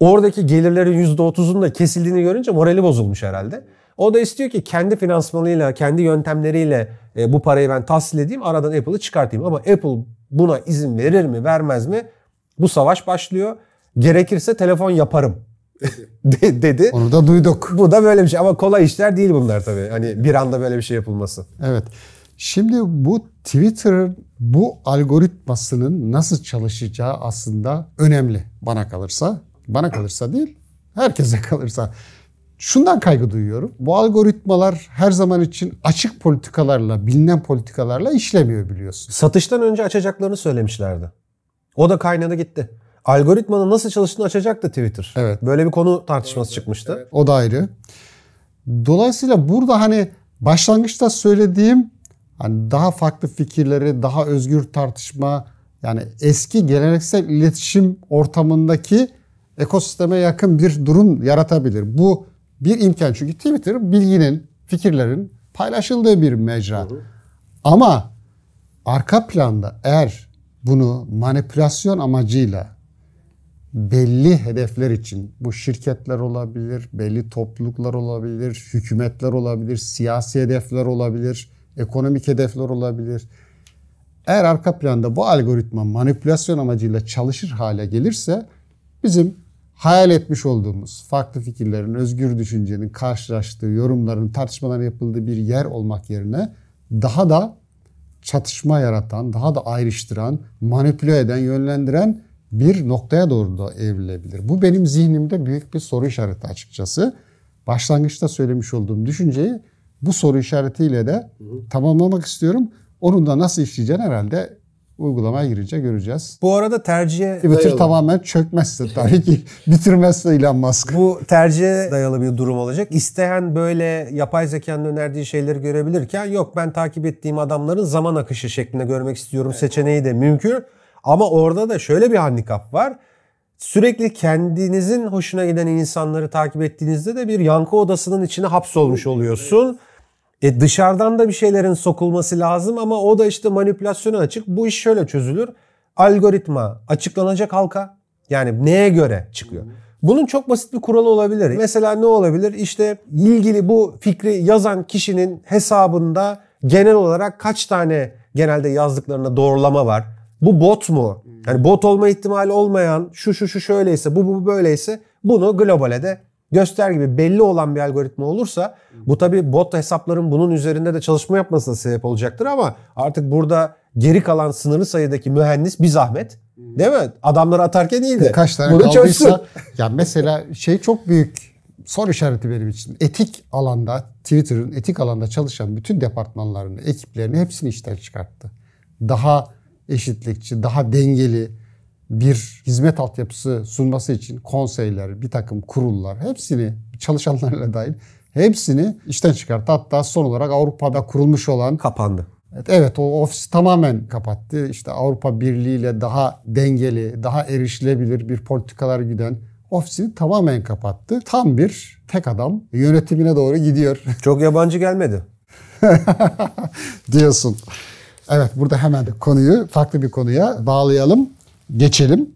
oradaki gelirlerin %30'un da kesildiğini görünce morali bozulmuş herhalde. O da istiyor ki kendi finansmanıyla, kendi yöntemleriyle e, bu parayı ben tahsil edeyim, aradan Apple'ı çıkartayım. Ama Apple buna izin verir mi, vermez mi? Bu savaş başlıyor. Gerekirse telefon yaparım dedi. Onu da duyduk. Bu da böyle bir şey ama kolay işler değil bunlar tabii. Hani bir anda böyle bir şey yapılması. Evet. Şimdi bu Twitter'ın bu algoritmasının nasıl çalışacağı aslında önemli bana kalırsa. Bana kalırsa değil, herkese kalırsa. Şundan kaygı duyuyorum. Bu algoritmalar her zaman için açık politikalarla, bilinen politikalarla işlemiyor biliyorsun. Satıştan önce açacaklarını söylemişlerdi. O da kaynadı gitti. Algoritmanın nasıl çalıştığını açacaktı Twitter. Evet. Böyle bir konu tartışması evet, çıkmıştı. Evet. O da ayrı. Dolayısıyla burada hani başlangıçta söylediğim hani daha farklı fikirleri, daha özgür tartışma yani eski geleneksel iletişim ortamındaki ekosisteme yakın bir durum yaratabilir. Bu bir imkan. Çünkü Twitter bilginin, fikirlerin paylaşıldığı bir mecra. Hı hı. Ama arka planda eğer bunu manipülasyon amacıyla belli hedefler için bu şirketler olabilir, belli topluluklar olabilir, hükümetler olabilir, siyasi hedefler olabilir, ekonomik hedefler olabilir. Eğer arka planda bu algoritma manipülasyon amacıyla çalışır hale gelirse bizim hayal etmiş olduğumuz farklı fikirlerin, özgür düşüncenin karşılaştığı, yorumların, tartışmaların yapıldığı bir yer olmak yerine daha da çatışma yaratan, daha da ayrıştıran, manipüle eden, yönlendiren bir noktaya doğru da evrilebilir. Bu benim zihnimde büyük bir soru işareti açıkçası. Başlangıçta söylemiş olduğum düşünceyi bu soru işaretiyle de tamamlamak istiyorum. Onun da nasıl işleyeceğini herhalde uygulamaya girince göreceğiz. Bu arada tercihe Twitter dayalı. tamamen çökmezse tabii ki bitirmezse Elon Musk. Bu tercihe dayalı bir durum olacak. İsteyen böyle yapay zekanın önerdiği şeyleri görebilirken yok ben takip ettiğim adamların zaman akışı şeklinde görmek istiyorum seçeneği de mümkün. Ama orada da şöyle bir handikap var. Sürekli kendinizin hoşuna giden insanları takip ettiğinizde de bir yankı odasının içine hapsolmuş oluyorsun. Evet. E dışarıdan da bir şeylerin sokulması lazım ama o da işte manipülasyona açık. Bu iş şöyle çözülür. Algoritma açıklanacak halka yani neye göre çıkıyor. Bunun çok basit bir kuralı olabilir. Mesela ne olabilir? İşte ilgili bu fikri yazan kişinin hesabında genel olarak kaç tane genelde yazdıklarına doğrulama var. Bu bot mu? Yani bot olma ihtimali olmayan şu şu şu şöyleyse bu bu böyleyse bunu globale de göster gibi belli olan bir algoritma olursa bu tabi bot hesapların bunun üzerinde de çalışma yapmasına sebep olacaktır ama artık burada geri kalan sınırlı sayıdaki mühendis bir zahmet değil mi? Adamları atarken iyiydi. E, kaç tane Bunu kaldıysa çözsün. ya mesela şey çok büyük soru işareti benim için. Etik alanda Twitter'ın etik alanda çalışan bütün departmanlarını, ekiplerini hepsini işten çıkarttı. Daha eşitlikçi, daha dengeli, bir hizmet altyapısı sunması için konseyler, bir takım kurullar hepsini çalışanlarla dahil hepsini işten çıkarttı. Hatta son olarak Avrupa'da kurulmuş olan kapandı. Evet, evet o ofisi tamamen kapattı. İşte Avrupa Birliği ile daha dengeli, daha erişilebilir bir politikalar güden ofisini tamamen kapattı. Tam bir tek adam yönetimine doğru gidiyor. Çok yabancı gelmedi. diyorsun. Evet burada hemen konuyu farklı bir konuya bağlayalım geçelim.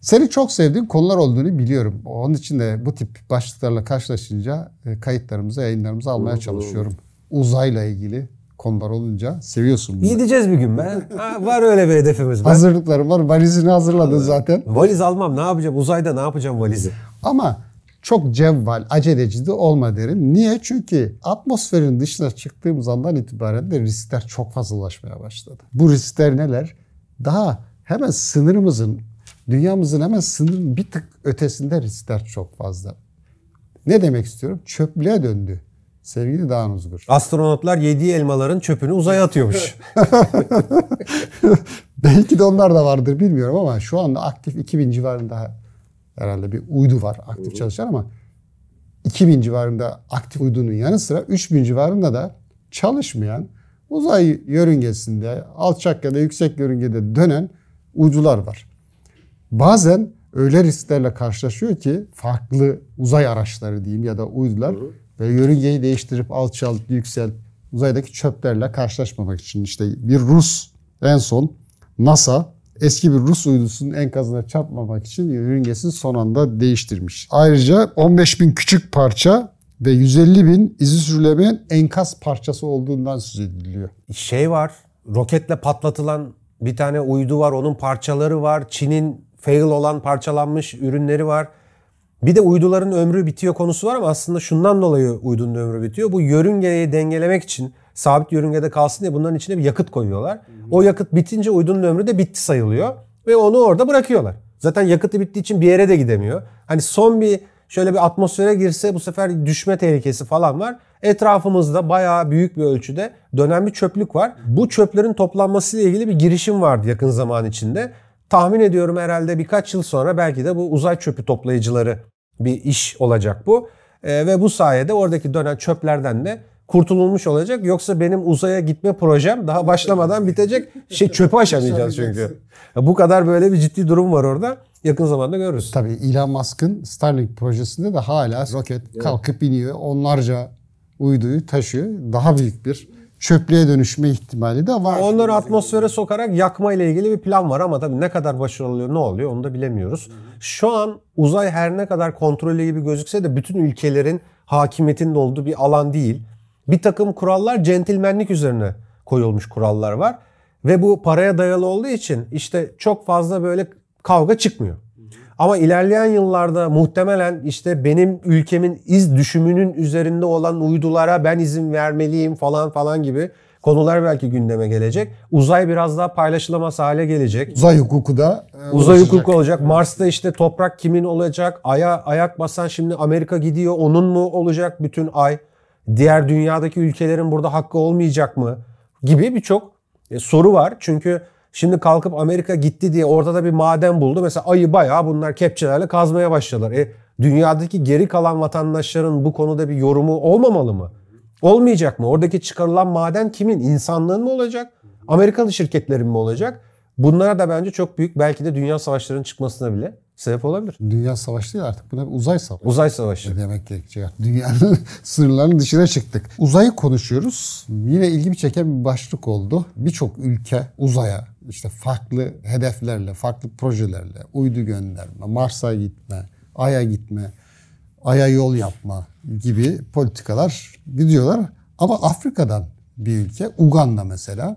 Seni çok sevdiğim konular olduğunu biliyorum. Onun için de bu tip başlıklarla karşılaşınca e, kayıtlarımızı, yayınlarımızı almaya çalışıyorum. Uzayla ilgili konular olunca seviyorsun bunu. Gideceğiz bir gün be. Ha, var öyle bir hedefimiz. Ben. Hazırlıklarım var. Valizini hazırladın zaten. Valiz almam. Ne yapacağım? Uzayda ne yapacağım valizi? Ama çok cevval, aceleci de olma derim. Niye? Çünkü atmosferin dışına çıktığımız andan itibaren de riskler çok fazlalaşmaya başladı. Bu riskler neler? Daha hemen sınırımızın, dünyamızın hemen sınırın bir tık ötesinde riskler çok fazla. Ne demek istiyorum? Çöplüğe döndü. Sevgili Dağın Uzgur. Astronotlar yediği elmaların çöpünü uzaya atıyormuş. Belki de onlar da vardır bilmiyorum ama şu anda aktif 2000 civarında herhalde bir uydu var aktif çalışan ama 2000 civarında aktif uydunun yanı sıra 3000 civarında da çalışmayan uzay yörüngesinde alçak ya da yüksek yörüngede dönen uydular var. Bazen öyle risklerle karşılaşıyor ki farklı uzay araçları diyeyim ya da uydular ve yörüngeyi değiştirip alçalt, yükselt uzaydaki çöplerle karşılaşmamak için işte bir Rus en son NASA eski bir Rus uydusunun enkazına çarpmamak için yörüngesini son anda değiştirmiş. Ayrıca 15 bin küçük parça ve 150 bin izi sürülemeyen enkaz parçası olduğundan söz ediliyor. Şey var, roketle patlatılan bir tane uydu var, onun parçaları var. Çin'in fail olan parçalanmış ürünleri var. Bir de uyduların ömrü bitiyor konusu var ama aslında şundan dolayı uydunun ömrü bitiyor. Bu yörüngeyi dengelemek için sabit yörüngede kalsın diye bunların içine bir yakıt koyuyorlar. O yakıt bitince uydunun ömrü de bitti sayılıyor ve onu orada bırakıyorlar. Zaten yakıtı bittiği için bir yere de gidemiyor. Hani son bir Şöyle bir atmosfere girse bu sefer düşme tehlikesi falan var. Etrafımızda bayağı büyük bir ölçüde dönen bir çöplük var. Bu çöplerin toplanmasıyla ilgili bir girişim vardı yakın zaman içinde. Tahmin ediyorum herhalde birkaç yıl sonra belki de bu uzay çöpü toplayıcıları bir iş olacak bu. E, ve bu sayede oradaki dönen çöplerden de kurtululmuş olacak. Yoksa benim uzaya gitme projem daha başlamadan bitecek. Şey çöpe aşamayacağız çünkü. Bu kadar böyle bir ciddi durum var orada yakın zamanda görürüz. Tabii Elon Musk'ın Starlink projesinde de hala roket evet. kalkıp iniyor. Onlarca uyduyu taşıyor. Daha büyük bir çöplüğe dönüşme ihtimali de var. Onları atmosfere sokarak yakma ile ilgili bir plan var ama tabii ne kadar başarılı oluyor, ne oluyor onu da bilemiyoruz. Şu an uzay her ne kadar kontrollü gibi gözükse de bütün ülkelerin hakimiyetinin olduğu bir alan değil. Bir takım kurallar centilmenlik üzerine koyulmuş kurallar var. Ve bu paraya dayalı olduğu için işte çok fazla böyle kavga çıkmıyor. Ama ilerleyen yıllarda muhtemelen işte benim ülkemin iz düşümünün üzerinde olan uydulara ben izin vermeliyim falan falan gibi konular belki gündeme gelecek. Uzay biraz daha paylaşılamaz hale gelecek. Uzay hukuku da e, Uzay hukuku olacak. Mars'ta işte toprak kimin olacak? Ay'a ayak basan şimdi Amerika gidiyor. Onun mu olacak bütün ay? Diğer dünyadaki ülkelerin burada hakkı olmayacak mı? Gibi birçok e, soru var. Çünkü Şimdi kalkıp Amerika gitti diye orada da bir maden buldu. Mesela ayı bayağı bunlar kepçelerle kazmaya başladılar. E, dünyadaki geri kalan vatandaşların bu konuda bir yorumu olmamalı mı? Olmayacak mı? Oradaki çıkarılan maden kimin? İnsanlığın mı olacak? Amerikalı şirketlerin mi olacak? Bunlara da bence çok büyük belki de dünya savaşlarının çıkmasına bile sebep olabilir. Dünya savaşı değil artık buna uzay savaşı. Uzay savaşı. Demek gerekecek artık. Dünyanın sınırlarının dışına çıktık. Uzayı konuşuyoruz. Yine ilgimi çeken bir başlık oldu. Birçok ülke uzaya işte farklı hedeflerle, farklı projelerle uydu gönderme, Mars'a gitme, Ay'a gitme, Ay'a yol yapma gibi politikalar gidiyorlar. Ama Afrika'dan bir ülke, Uganda mesela,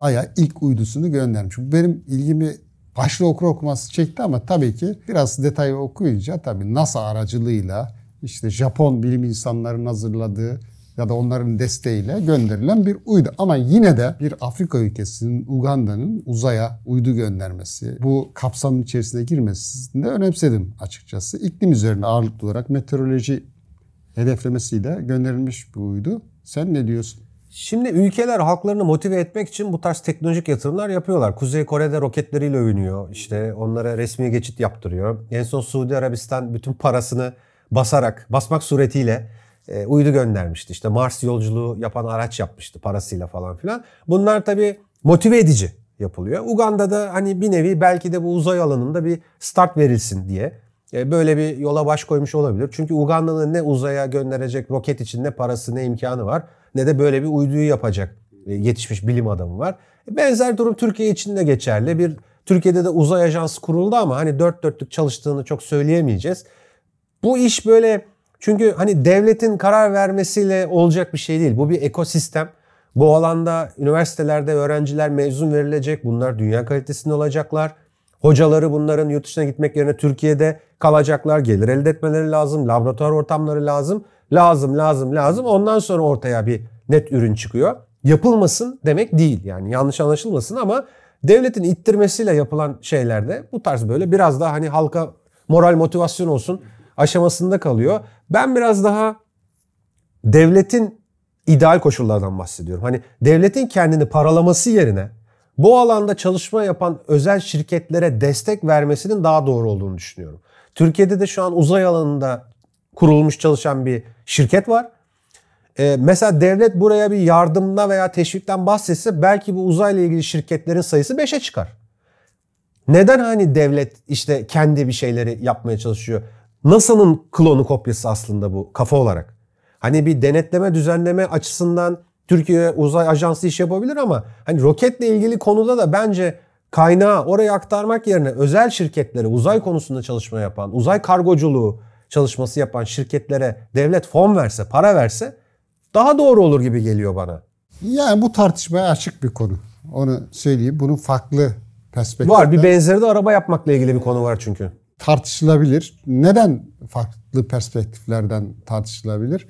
Ay'a ilk uydusunu göndermiş. Bu benim ilgimi başlı okur okuması çekti ama tabii ki biraz detayı okuyunca tabii NASA aracılığıyla işte Japon bilim insanlarının hazırladığı ya da onların desteğiyle gönderilen bir uydu. Ama yine de bir Afrika ülkesinin Uganda'nın uzaya uydu göndermesi, bu kapsamın içerisine girmesini de önemsedim açıkçası. İklim üzerine ağırlıklı olarak meteoroloji hedeflemesiyle gönderilmiş bir uydu. Sen ne diyorsun? Şimdi ülkeler halklarını motive etmek için bu tarz teknolojik yatırımlar yapıyorlar. Kuzey Kore'de roketleriyle övünüyor. İşte onlara resmi geçit yaptırıyor. En son Suudi Arabistan bütün parasını basarak, basmak suretiyle e, uydu göndermişti. İşte Mars yolculuğu yapan araç yapmıştı parasıyla falan filan. Bunlar tabii motive edici yapılıyor. Uganda'da hani bir nevi belki de bu uzay alanında bir start verilsin diye e, böyle bir yola baş koymuş olabilir. Çünkü Uganda'nın ne uzaya gönderecek roket için ne parası ne imkanı var ne de böyle bir uyduyu yapacak e, yetişmiş bilim adamı var. E, benzer durum Türkiye için de geçerli. Bir Türkiye'de de uzay ajansı kuruldu ama hani dört dörtlük çalıştığını çok söyleyemeyeceğiz. Bu iş böyle çünkü hani devletin karar vermesiyle olacak bir şey değil. Bu bir ekosistem. Bu alanda üniversitelerde öğrenciler mezun verilecek. Bunlar dünya kalitesinde olacaklar. Hocaları bunların yurt dışına gitmek yerine Türkiye'de kalacaklar. Gelir elde etmeleri lazım. Laboratuvar ortamları lazım. Lazım, lazım, lazım. Ondan sonra ortaya bir net ürün çıkıyor. Yapılmasın demek değil yani yanlış anlaşılmasın ama devletin ittirmesiyle yapılan şeylerde bu tarz böyle biraz daha hani halka moral motivasyon olsun aşamasında kalıyor. Ben biraz daha devletin ideal koşullardan bahsediyorum. Hani devletin kendini paralaması yerine bu alanda çalışma yapan özel şirketlere destek vermesinin daha doğru olduğunu düşünüyorum. Türkiye'de de şu an uzay alanında kurulmuş çalışan bir şirket var. E, mesela devlet buraya bir yardımla veya teşvikten bahsetse belki bu uzayla ilgili şirketlerin sayısı 5'e çıkar. Neden hani devlet işte kendi bir şeyleri yapmaya çalışıyor? NASA'nın klonu kopyası aslında bu kafa olarak. Hani bir denetleme düzenleme açısından Türkiye Uzay Ajansı iş yapabilir ama hani roketle ilgili konuda da bence kaynağı oraya aktarmak yerine özel şirketlere uzay konusunda çalışma yapan, uzay kargoculuğu, çalışması yapan şirketlere devlet fon verse, para verse daha doğru olur gibi geliyor bana. Yani bu tartışmaya açık bir konu. Onu söyleyeyim. Bunun farklı perspektifler. Var. Bir benzeri de araba yapmakla ilgili bir konu var çünkü. Tartışılabilir. Neden farklı perspektiflerden tartışılabilir?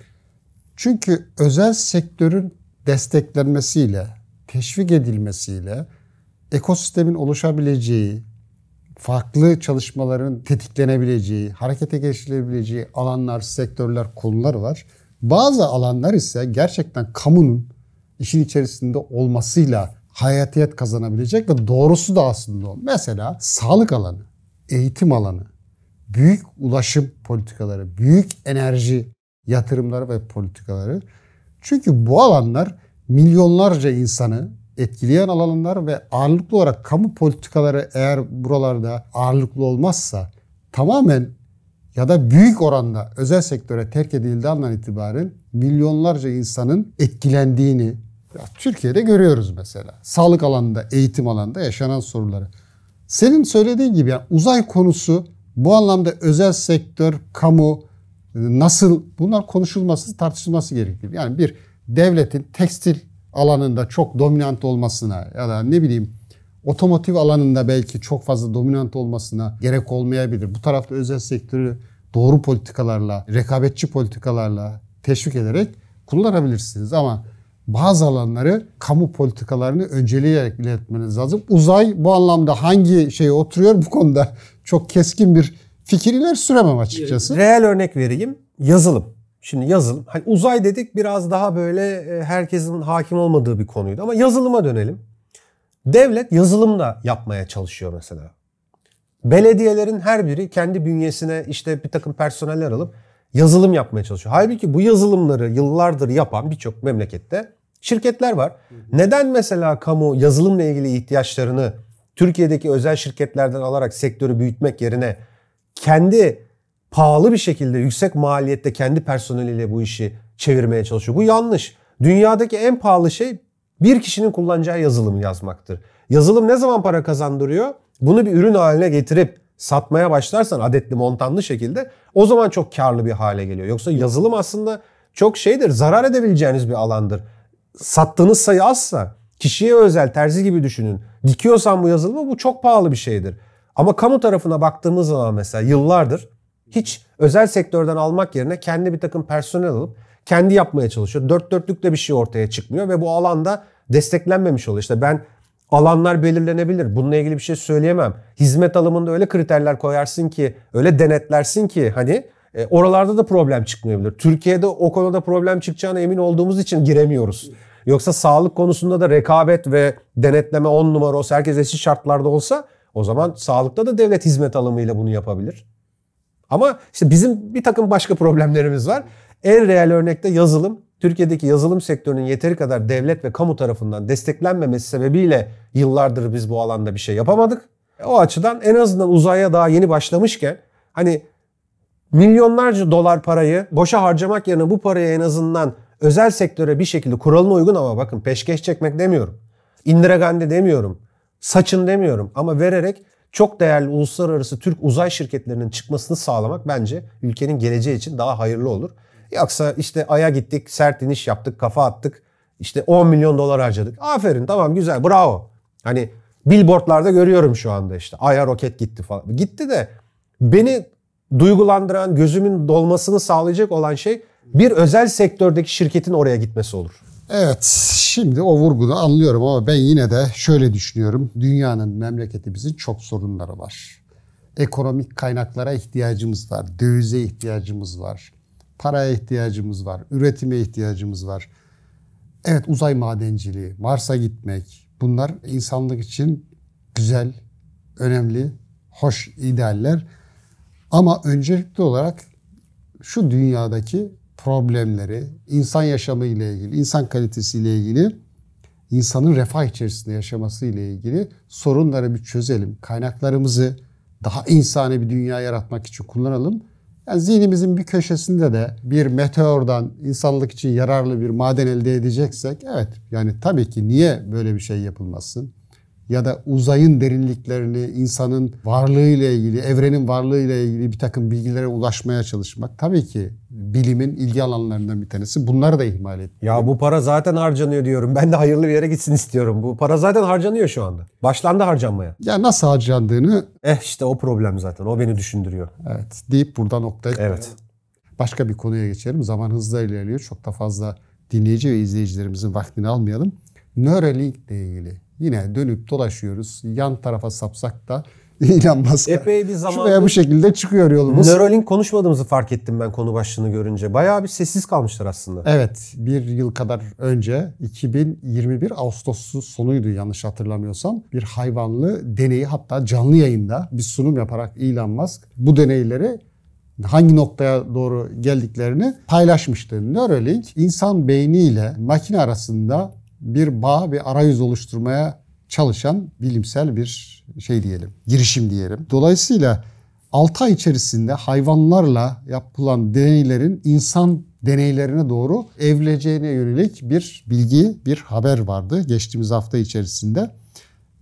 Çünkü özel sektörün desteklenmesiyle, teşvik edilmesiyle ekosistemin oluşabileceği farklı çalışmaların tetiklenebileceği, harekete geçilebileceği alanlar, sektörler, konular var. Bazı alanlar ise gerçekten kamunun işin içerisinde olmasıyla hayatiyet kazanabilecek ve doğrusu da aslında o. Mesela sağlık alanı, eğitim alanı, büyük ulaşım politikaları, büyük enerji yatırımları ve politikaları. Çünkü bu alanlar milyonlarca insanı etkileyen alanlar ve ağırlıklı olarak kamu politikaları eğer buralarda ağırlıklı olmazsa tamamen ya da büyük oranda özel sektöre terk edildiği andan itibaren milyonlarca insanın etkilendiğini ya Türkiye'de görüyoruz mesela. Sağlık alanında, eğitim alanında yaşanan sorunları. Senin söylediğin gibi yani uzay konusu bu anlamda özel sektör, kamu nasıl bunlar konuşulması, tartışılması gerekir. Yani bir devletin tekstil alanında çok dominant olmasına ya da ne bileyim otomotiv alanında belki çok fazla dominant olmasına gerek olmayabilir. Bu tarafta özel sektörü doğru politikalarla, rekabetçi politikalarla teşvik ederek kullanabilirsiniz ama bazı alanları kamu politikalarını önceleyerek iletmeniz lazım. Uzay bu anlamda hangi şeye oturuyor bu konuda çok keskin bir fikirler süremem açıkçası. Reel örnek vereyim. Yazılım. Şimdi yazılım. Hani uzay dedik biraz daha böyle e, herkesin hakim olmadığı bir konuydu ama yazılıma dönelim. Devlet yazılım da yapmaya çalışıyor mesela. Belediyelerin her biri kendi bünyesine işte bir takım personeller alıp yazılım yapmaya çalışıyor. Halbuki bu yazılımları yıllardır yapan birçok memlekette şirketler var. Neden mesela kamu yazılımla ilgili ihtiyaçlarını Türkiye'deki özel şirketlerden alarak sektörü büyütmek yerine kendi pahalı bir şekilde yüksek maliyette kendi personeliyle bu işi çevirmeye çalışıyor. Bu yanlış. Dünyadaki en pahalı şey bir kişinin kullanacağı yazılım yazmaktır. Yazılım ne zaman para kazandırıyor? Bunu bir ürün haline getirip satmaya başlarsan adetli montanlı şekilde o zaman çok karlı bir hale geliyor. Yoksa yazılım aslında çok şeydir zarar edebileceğiniz bir alandır. Sattığınız sayı azsa kişiye özel terzi gibi düşünün. Dikiyorsan bu yazılımı bu çok pahalı bir şeydir. Ama kamu tarafına baktığımız zaman mesela yıllardır hiç özel sektörden almak yerine kendi bir takım personel alıp kendi yapmaya çalışıyor. Dört dörtlükle bir şey ortaya çıkmıyor ve bu alanda desteklenmemiş oluyor. İşte ben alanlar belirlenebilir. Bununla ilgili bir şey söyleyemem. Hizmet alımında öyle kriterler koyarsın ki, öyle denetlersin ki hani e, oralarda da problem çıkmayabilir. Türkiye'de o konuda problem çıkacağına emin olduğumuz için giremiyoruz. Yoksa sağlık konusunda da rekabet ve denetleme on numara olsa, herkes eşit şartlarda olsa o zaman sağlıkta da devlet hizmet alımıyla bunu yapabilir. Ama işte bizim bir takım başka problemlerimiz var. En real örnekte yazılım. Türkiye'deki yazılım sektörünün yeteri kadar devlet ve kamu tarafından desteklenmemesi sebebiyle yıllardır biz bu alanda bir şey yapamadık. E, o açıdan en azından uzaya daha yeni başlamışken hani milyonlarca dolar parayı boşa harcamak yerine bu parayı en azından özel sektöre bir şekilde kuralına uygun ama bakın peşkeş çekmek demiyorum. Indira Gandhi demiyorum. Saçın demiyorum ama vererek çok değerli uluslararası Türk uzay şirketlerinin çıkmasını sağlamak bence ülkenin geleceği için daha hayırlı olur. Yoksa işte Ay'a gittik, sert iniş yaptık, kafa attık. İşte 10 milyon dolar harcadık. Aferin tamam güzel bravo. Hani billboardlarda görüyorum şu anda işte. Ay'a roket gitti falan. Gitti de beni duygulandıran, gözümün dolmasını sağlayacak olan şey bir özel sektördeki şirketin oraya gitmesi olur. Evet şimdi o vurgunu anlıyorum ama ben yine de şöyle düşünüyorum. Dünyanın, memleketimizin çok sorunları var. Ekonomik kaynaklara ihtiyacımız var. Dövize ihtiyacımız var. Paraya ihtiyacımız var. Üretime ihtiyacımız var. Evet uzay madenciliği, Mars'a gitmek bunlar insanlık için güzel, önemli, hoş idealler. Ama öncelikli olarak şu dünyadaki problemleri, insan yaşamı ile ilgili, insan kalitesi ile ilgili, insanın refah içerisinde yaşaması ile ilgili sorunları bir çözelim. Kaynaklarımızı daha insani bir dünya yaratmak için kullanalım. Yani zihnimizin bir köşesinde de bir meteordan insanlık için yararlı bir maden elde edeceksek evet yani tabii ki niye böyle bir şey yapılmasın? Ya da uzayın derinliklerini, insanın varlığı ile ilgili, evrenin varlığı ile ilgili bir takım bilgilere ulaşmaya çalışmak tabii ki bilimin ilgi alanlarından bir tanesi. Bunları da ihmal etti. Ya bu para zaten harcanıyor diyorum. Ben de hayırlı bir yere gitsin istiyorum. Bu para zaten harcanıyor şu anda. Başlandı harcanmaya. Ya nasıl harcandığını... Eh işte o problem zaten. O beni düşündürüyor. Evet. Deyip burada noktaya... Evet. Başka bir konuya geçelim. Zaman hızla ilerliyor. Çok da fazla dinleyici ve izleyicilerimizin vaktini almayalım. Neuralink ile ilgili yine dönüp dolaşıyoruz. Yan tarafa sapsak da Elon Musk'a. Epey bir zaman. Şu bu şekilde çıkıyor yolumuz. Neuralink konuşmadığımızı fark ettim ben konu başlığını görünce. Bayağı bir sessiz kalmışlar aslında. Evet. Bir yıl kadar önce 2021 Ağustos'u sonuydu yanlış hatırlamıyorsam. Bir hayvanlı deneyi hatta canlı yayında bir sunum yaparak Elon Musk bu deneyleri hangi noktaya doğru geldiklerini paylaşmıştı. Neuralink insan beyniyle makine arasında bir bağ ve arayüz oluşturmaya çalışan bilimsel bir şey diyelim, girişim diyelim. Dolayısıyla 6 ay içerisinde hayvanlarla yapılan deneylerin insan deneylerine doğru evleneceğine yönelik bir bilgi, bir haber vardı geçtiğimiz hafta içerisinde.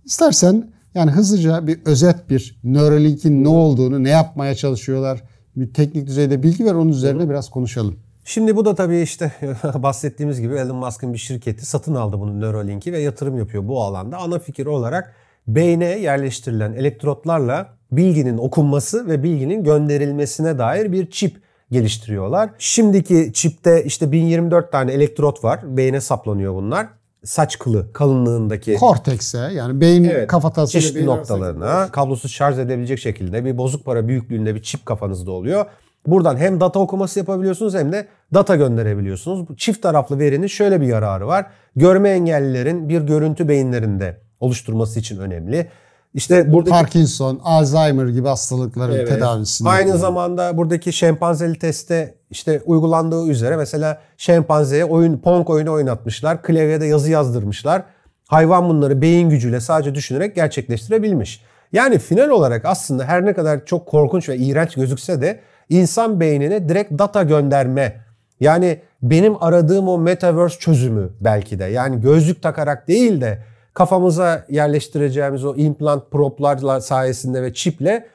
İstersen yani hızlıca bir özet bir Neuralink'in ne olduğunu, ne yapmaya çalışıyorlar, bir teknik düzeyde bilgi ver onun üzerine biraz konuşalım. Şimdi bu da tabii işte bahsettiğimiz gibi Elon Musk'ın bir şirketi satın aldı bunu Neuralink'i ve yatırım yapıyor bu alanda. Ana fikir olarak beyne yerleştirilen elektrotlarla bilginin okunması ve bilginin gönderilmesine dair bir çip geliştiriyorlar. Şimdiki çipte işte 1024 tane elektrot var. Beyne saplanıyor bunlar. Saç kılı kalınlığındaki kortekse yani beyin evet, kafatası çeşitli noktalarına kablosuz şarj edebilecek şekilde bir bozuk para büyüklüğünde bir çip kafanızda oluyor. Buradan hem data okuması yapabiliyorsunuz hem de data gönderebiliyorsunuz. Bu çift taraflı verinin şöyle bir yararı var. Görme engellilerin bir görüntü beyinlerinde oluşturması için önemli. İşte buradaki Parkinson, Alzheimer gibi hastalıkların evet. tedavisinde. Aynı yani. zamanda buradaki şempanzeli testte işte uygulandığı üzere mesela şempanzeye oyun Pong oyunu oynatmışlar, klavyede yazı yazdırmışlar. Hayvan bunları beyin gücüyle sadece düşünerek gerçekleştirebilmiş. Yani final olarak aslında her ne kadar çok korkunç ve iğrenç gözükse de insan beynine direkt data gönderme. Yani benim aradığım o metaverse çözümü belki de. Yani gözlük takarak değil de kafamıza yerleştireceğimiz o implant proplarla sayesinde ve çiple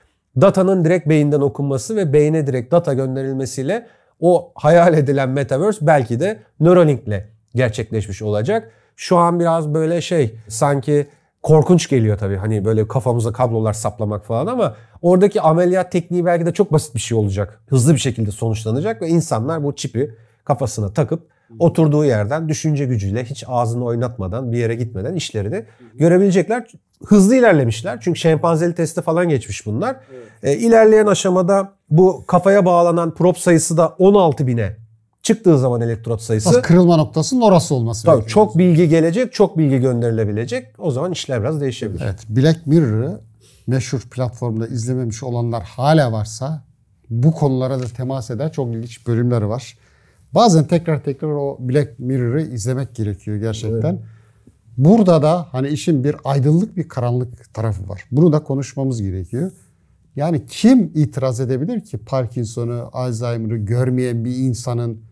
datanın direkt beyinden okunması ve beyne direkt data gönderilmesiyle o hayal edilen metaverse belki de Neuralink'le gerçekleşmiş olacak. Şu an biraz böyle şey sanki korkunç geliyor tabii. Hani böyle kafamıza kablolar saplamak falan ama oradaki ameliyat tekniği belki de çok basit bir şey olacak. Hızlı bir şekilde sonuçlanacak ve insanlar bu çipi kafasına takıp hmm. oturduğu yerden düşünce gücüyle hiç ağzını oynatmadan bir yere gitmeden işlerini hmm. görebilecekler. Hızlı ilerlemişler çünkü şempanzeli testi falan geçmiş bunlar. Evet. E, ilerleyen aşamada bu kafaya bağlanan prop sayısı da 16 bine çıktığı zaman elektrot sayısı... Biraz kırılma noktasının orası olması Tabii çok bilgi gelecek, çok bilgi gönderilebilecek. O zaman işler biraz değişebilir. Evet, Black Mirror'ı meşhur platformda izlememiş olanlar hala varsa bu konulara da temas eder çok ilginç bölümleri var. Bazen tekrar tekrar o Black Mirror'ı izlemek gerekiyor gerçekten. Evet. Burada da hani işin bir aydınlık bir karanlık tarafı var. Bunu da konuşmamız gerekiyor. Yani kim itiraz edebilir ki Parkinson'u, Alzheimer'ı görmeyen bir insanın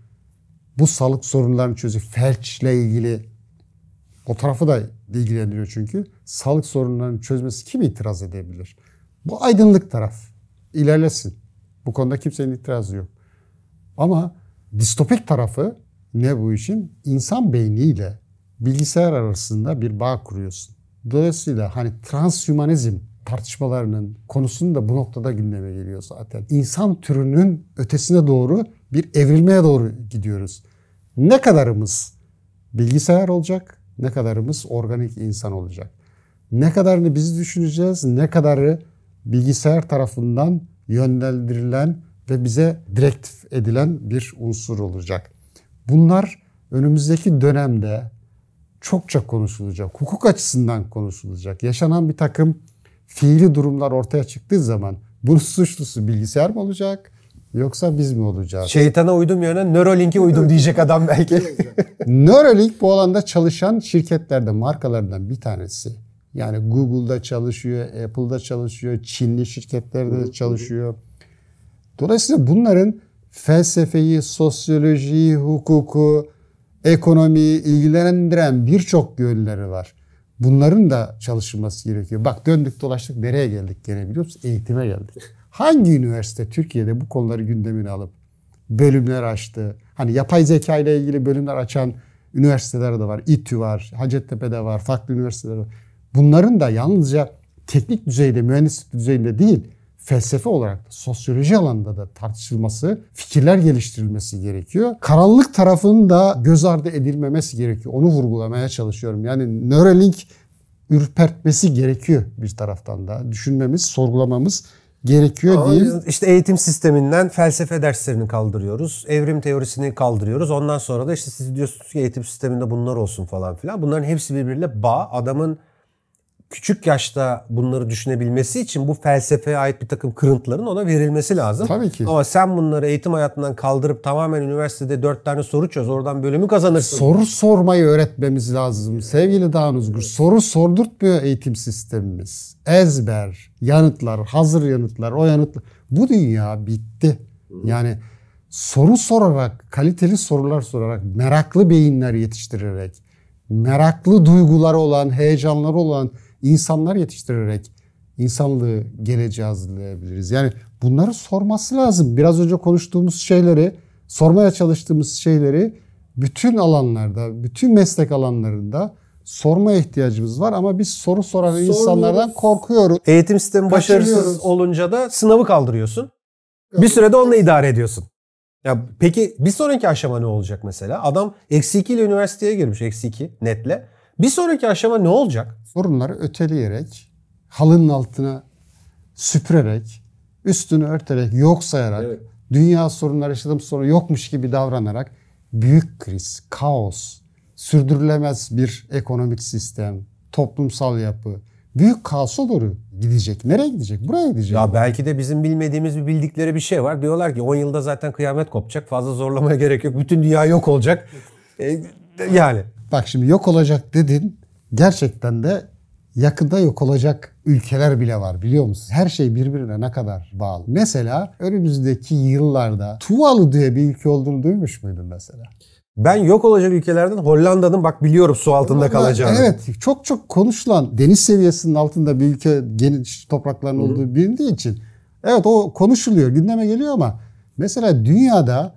bu sağlık sorunlarını çözüyor. Felçle ilgili o tarafı da ilgilendiriyor çünkü. Sağlık sorunlarını çözmesi kim itiraz edebilir? Bu aydınlık taraf. İlerlesin. Bu konuda kimsenin itirazı yok. Ama distopik tarafı ne bu işin? İnsan beyniyle bilgisayar arasında bir bağ kuruyorsun. Dolayısıyla hani transhümanizm tartışmalarının konusunun da bu noktada gündeme geliyor zaten. İnsan türünün ötesine doğru bir evrilmeye doğru gidiyoruz. Ne kadarımız bilgisayar olacak, ne kadarımız organik insan olacak. Ne kadarını biz düşüneceğiz, ne kadarı bilgisayar tarafından yönlendirilen ve bize direktif edilen bir unsur olacak. Bunlar önümüzdeki dönemde çokça konuşulacak. Hukuk açısından konuşulacak. Yaşanan bir takım fiili durumlar ortaya çıktığı zaman bu suçlusu bilgisayar mı olacak yoksa biz mi olacağız? Şeytana uydum yerine Neuralink'e uydum diyecek adam belki. Neuralink bu alanda çalışan şirketlerde markalarından bir tanesi. Yani Google'da çalışıyor, Apple'da çalışıyor, Çinli şirketlerde de çalışıyor. Dolayısıyla bunların felsefeyi, sosyolojiyi, hukuku, ekonomiyi ilgilendiren birçok yönleri var. Bunların da çalışılması gerekiyor. Bak döndük dolaştık nereye geldik gene biliyor musun? Eğitime geldik. Hangi üniversite Türkiye'de bu konuları gündemine alıp bölümler açtı? Hani yapay zeka ile ilgili bölümler açan üniversiteler de var. İTÜ var, Hacettepe'de var, farklı üniversiteler var. Bunların da yalnızca teknik düzeyde, mühendislik düzeyinde değil, felsefe olarak da sosyoloji alanında da tartışılması, fikirler geliştirilmesi gerekiyor. Karanlık tarafının da göz ardı edilmemesi gerekiyor. Onu vurgulamaya çalışıyorum. Yani Neuralink ürpertmesi gerekiyor bir taraftan da. Düşünmemiz, sorgulamamız gerekiyor diye. İşte eğitim sisteminden felsefe derslerini kaldırıyoruz. Evrim teorisini kaldırıyoruz. Ondan sonra da işte siz diyorsunuz ki eğitim sisteminde bunlar olsun falan filan. Bunların hepsi birbiriyle bağ. Adamın küçük yaşta bunları düşünebilmesi için bu felsefeye ait bir takım kırıntıların ona verilmesi lazım. Tabii ki. Ama sen bunları eğitim hayatından kaldırıp tamamen üniversitede dört tane soru çöz oradan bölümü kazanırsın. Soru sormayı öğretmemiz lazım. Sevgili Dağın Özgür soru sordurtmuyor eğitim sistemimiz. Ezber, yanıtlar, hazır yanıtlar, o yanıtlar. Bu dünya bitti. Yani soru sorarak, kaliteli sorular sorarak, meraklı beyinler yetiştirerek, meraklı duyguları olan, heyecanları olan insanlar yetiştirerek insanlığı geleceğe hazırlayabiliriz. Yani bunları sorması lazım. Biraz önce konuştuğumuz şeyleri, sormaya çalıştığımız şeyleri bütün alanlarda, bütün meslek alanlarında sormaya ihtiyacımız var ama biz soru soran Sormuyoruz. insanlardan korkuyoruz. Eğitim sistemi başarısız olunca da sınavı kaldırıyorsun. Evet. Bir sürede onunla idare ediyorsun. Ya peki bir sonraki aşama ne olacak mesela? Adam eksi 2 ile üniversiteye girmiş eksi 2 netle. Bir sonraki aşama ne olacak? Sorunları öteleyerek, halının altına süpürerek, üstünü örterek, yok sayarak, evet. dünya sorunları yaşadığım sorun yokmuş gibi davranarak büyük kriz, kaos, sürdürülemez bir ekonomik sistem, toplumsal yapı, büyük kaosa doğru gidecek. Nereye gidecek? Buraya gidecek. Ya belki de bizim bilmediğimiz bir bildikleri bir şey var. Diyorlar ki 10 yılda zaten kıyamet kopacak. Fazla zorlamaya gerek yok. Bütün dünya yok olacak. E, yani Bak şimdi yok olacak dedin. Gerçekten de yakında yok olacak ülkeler bile var biliyor musun? Her şey birbirine ne kadar bağlı. Mesela önümüzdeki yıllarda Tuvalu diye bir ülke olduğunu duymuş muydun mesela? Ben yok olacak ülkelerden Hollanda'nın bak biliyorum su altında Hollanda, kalacağını. Evet çok çok konuşulan deniz seviyesinin altında bir ülke geniş toprakların olduğu bilindiği için. Evet o konuşuluyor gündeme geliyor ama mesela dünyada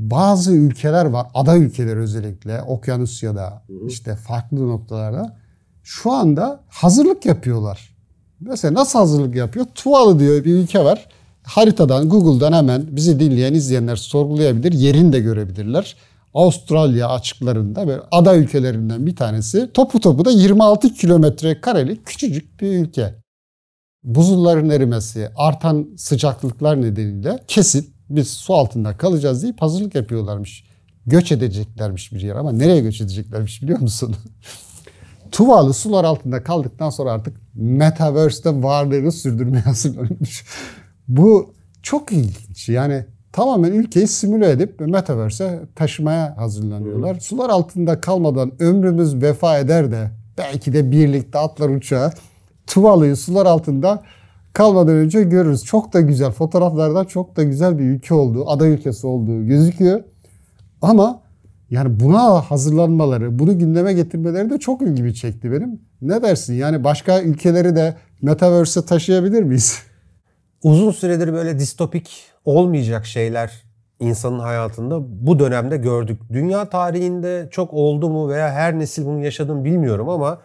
bazı ülkeler var, ada ülkeler özellikle, Okyanusya'da, işte farklı noktalarda şu anda hazırlık yapıyorlar. Mesela nasıl hazırlık yapıyor? Tuvalı diyor bir ülke var. Haritadan, Google'dan hemen bizi dinleyen, izleyenler sorgulayabilir, yerini de görebilirler. Avustralya açıklarında ve ada ülkelerinden bir tanesi. Topu topu da 26 kilometre karelik küçücük bir ülke. Buzulların erimesi, artan sıcaklıklar nedeniyle kesin biz su altında kalacağız deyip hazırlık yapıyorlarmış. Göç edeceklermiş bir yer ama nereye göç edeceklermiş biliyor musun? Tuvalı sular altında kaldıktan sonra artık Metaverse'de varlığını sürdürmeye hazırlanmış. Bu çok ilginç. Yani tamamen ülkeyi simüle edip Metaverse'e taşımaya hazırlanıyorlar. Evet. Sular altında kalmadan ömrümüz vefa eder de belki de birlikte atlar uçağa Tuvalı'yı sular altında kalmadan önce görürüz. Çok da güzel fotoğraflardan çok da güzel bir ülke olduğu, ada ülkesi olduğu gözüküyor. Ama yani buna hazırlanmaları, bunu gündeme getirmeleri de çok ilgimi çekti benim. Ne dersin? Yani başka ülkeleri de metaverse'e taşıyabilir miyiz? Uzun süredir böyle distopik olmayacak şeyler insanın hayatında bu dönemde gördük. Dünya tarihinde çok oldu mu veya her nesil bunu yaşadı bilmiyorum ama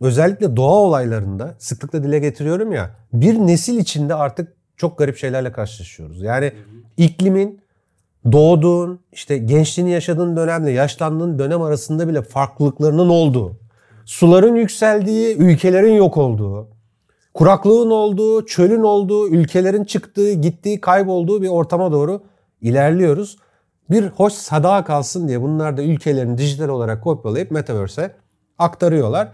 özellikle doğa olaylarında sıklıkla dile getiriyorum ya bir nesil içinde artık çok garip şeylerle karşılaşıyoruz. Yani iklimin doğduğun, işte gençliğini yaşadığın dönemle yaşlandığın dönem arasında bile farklılıklarının olduğu, suların yükseldiği, ülkelerin yok olduğu, kuraklığın olduğu, çölün olduğu, ülkelerin çıktığı, gittiği, kaybolduğu bir ortama doğru ilerliyoruz. Bir hoş sada kalsın diye bunlar da ülkelerin dijital olarak kopyalayıp metaverse'e aktarıyorlar.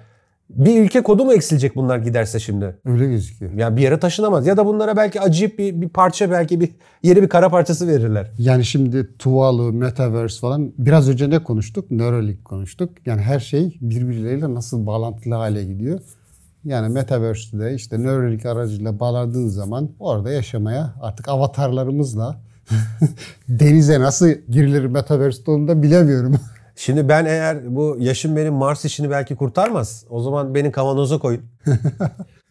Bir ülke kodu mu eksilecek bunlar giderse şimdi? Öyle gözüküyor. Ya bir yere taşınamaz. Ya da bunlara belki acıyıp bir, bir parça belki bir yeri bir kara parçası verirler. Yani şimdi Tuvalu, Metaverse falan biraz önce ne konuştuk? Neuralink konuştuk. Yani her şey birbirleriyle nasıl bağlantılı hale gidiyor. Yani Metaverse'de işte Neuralink aracıyla bağladığın zaman orada yaşamaya artık avatarlarımızla denize nasıl girilir Metaverse'de onu da bilemiyorum. Şimdi ben eğer bu yaşım benim Mars işini belki kurtarmaz. O zaman beni kavanoza koyun.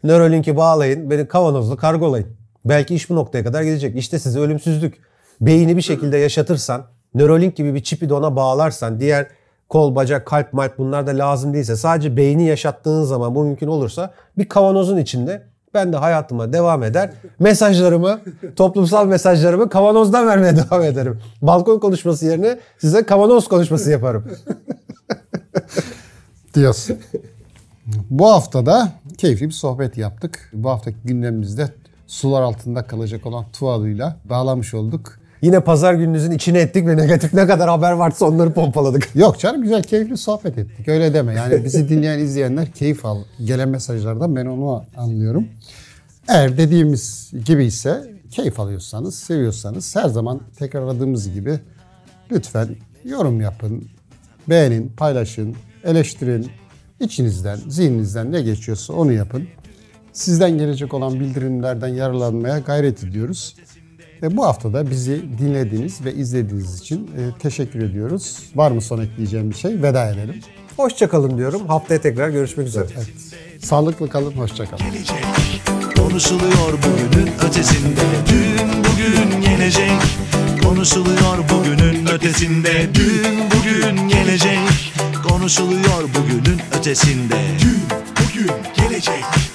Neuralink'i bağlayın. Beni kavanozla kargolayın. Belki iş bu noktaya kadar gidecek. İşte size ölümsüzlük. Beyni bir şekilde yaşatırsan, Neuralink gibi bir çipi de ona bağlarsan, diğer kol, bacak, kalp, malp bunlar da lazım değilse sadece beyni yaşattığın zaman bu mümkün olursa bir kavanozun içinde ben de hayatıma devam eder. Mesajlarımı, toplumsal mesajlarımı kavanozdan vermeye devam ederim. Balkon konuşması yerine size kavanoz konuşması yaparım. Diyorsun. Bu hafta da keyifli bir sohbet yaptık. Bu haftaki gündemimizde sular altında kalacak olan Tuvalu'yla bağlamış olduk. Yine pazar gününüzün içine ettik ve negatif ne kadar haber varsa onları pompaladık. Yok canım güzel keyifli sohbet ettik. Öyle deme. Yani bizi dinleyen izleyenler keyif al. Gelen mesajlardan ben onu anlıyorum. Eğer dediğimiz gibi ise keyif alıyorsanız, seviyorsanız her zaman tekrarladığımız gibi lütfen yorum yapın, beğenin, paylaşın, eleştirin. İçinizden, zihninizden ne geçiyorsa onu yapın. Sizden gelecek olan bildirimlerden yararlanmaya gayret ediyoruz. E, bu da bizi dinlediğiniz ve izlediğiniz için e, teşekkür ediyoruz. Var mı son ekleyeceğim bir şey? Veda edelim. Hoşçakalın diyorum. Haftaya tekrar görüşmek üzere. Evet. Sağlıklı kalın, hoşçakalın. Gelecek konuşuluyor bugünün ötesinde. Dün bugün gelecek konuşuluyor bugünün ötesinde. Dün bugün gelecek konuşuluyor bugünün ötesinde. Dün bugün gelecek.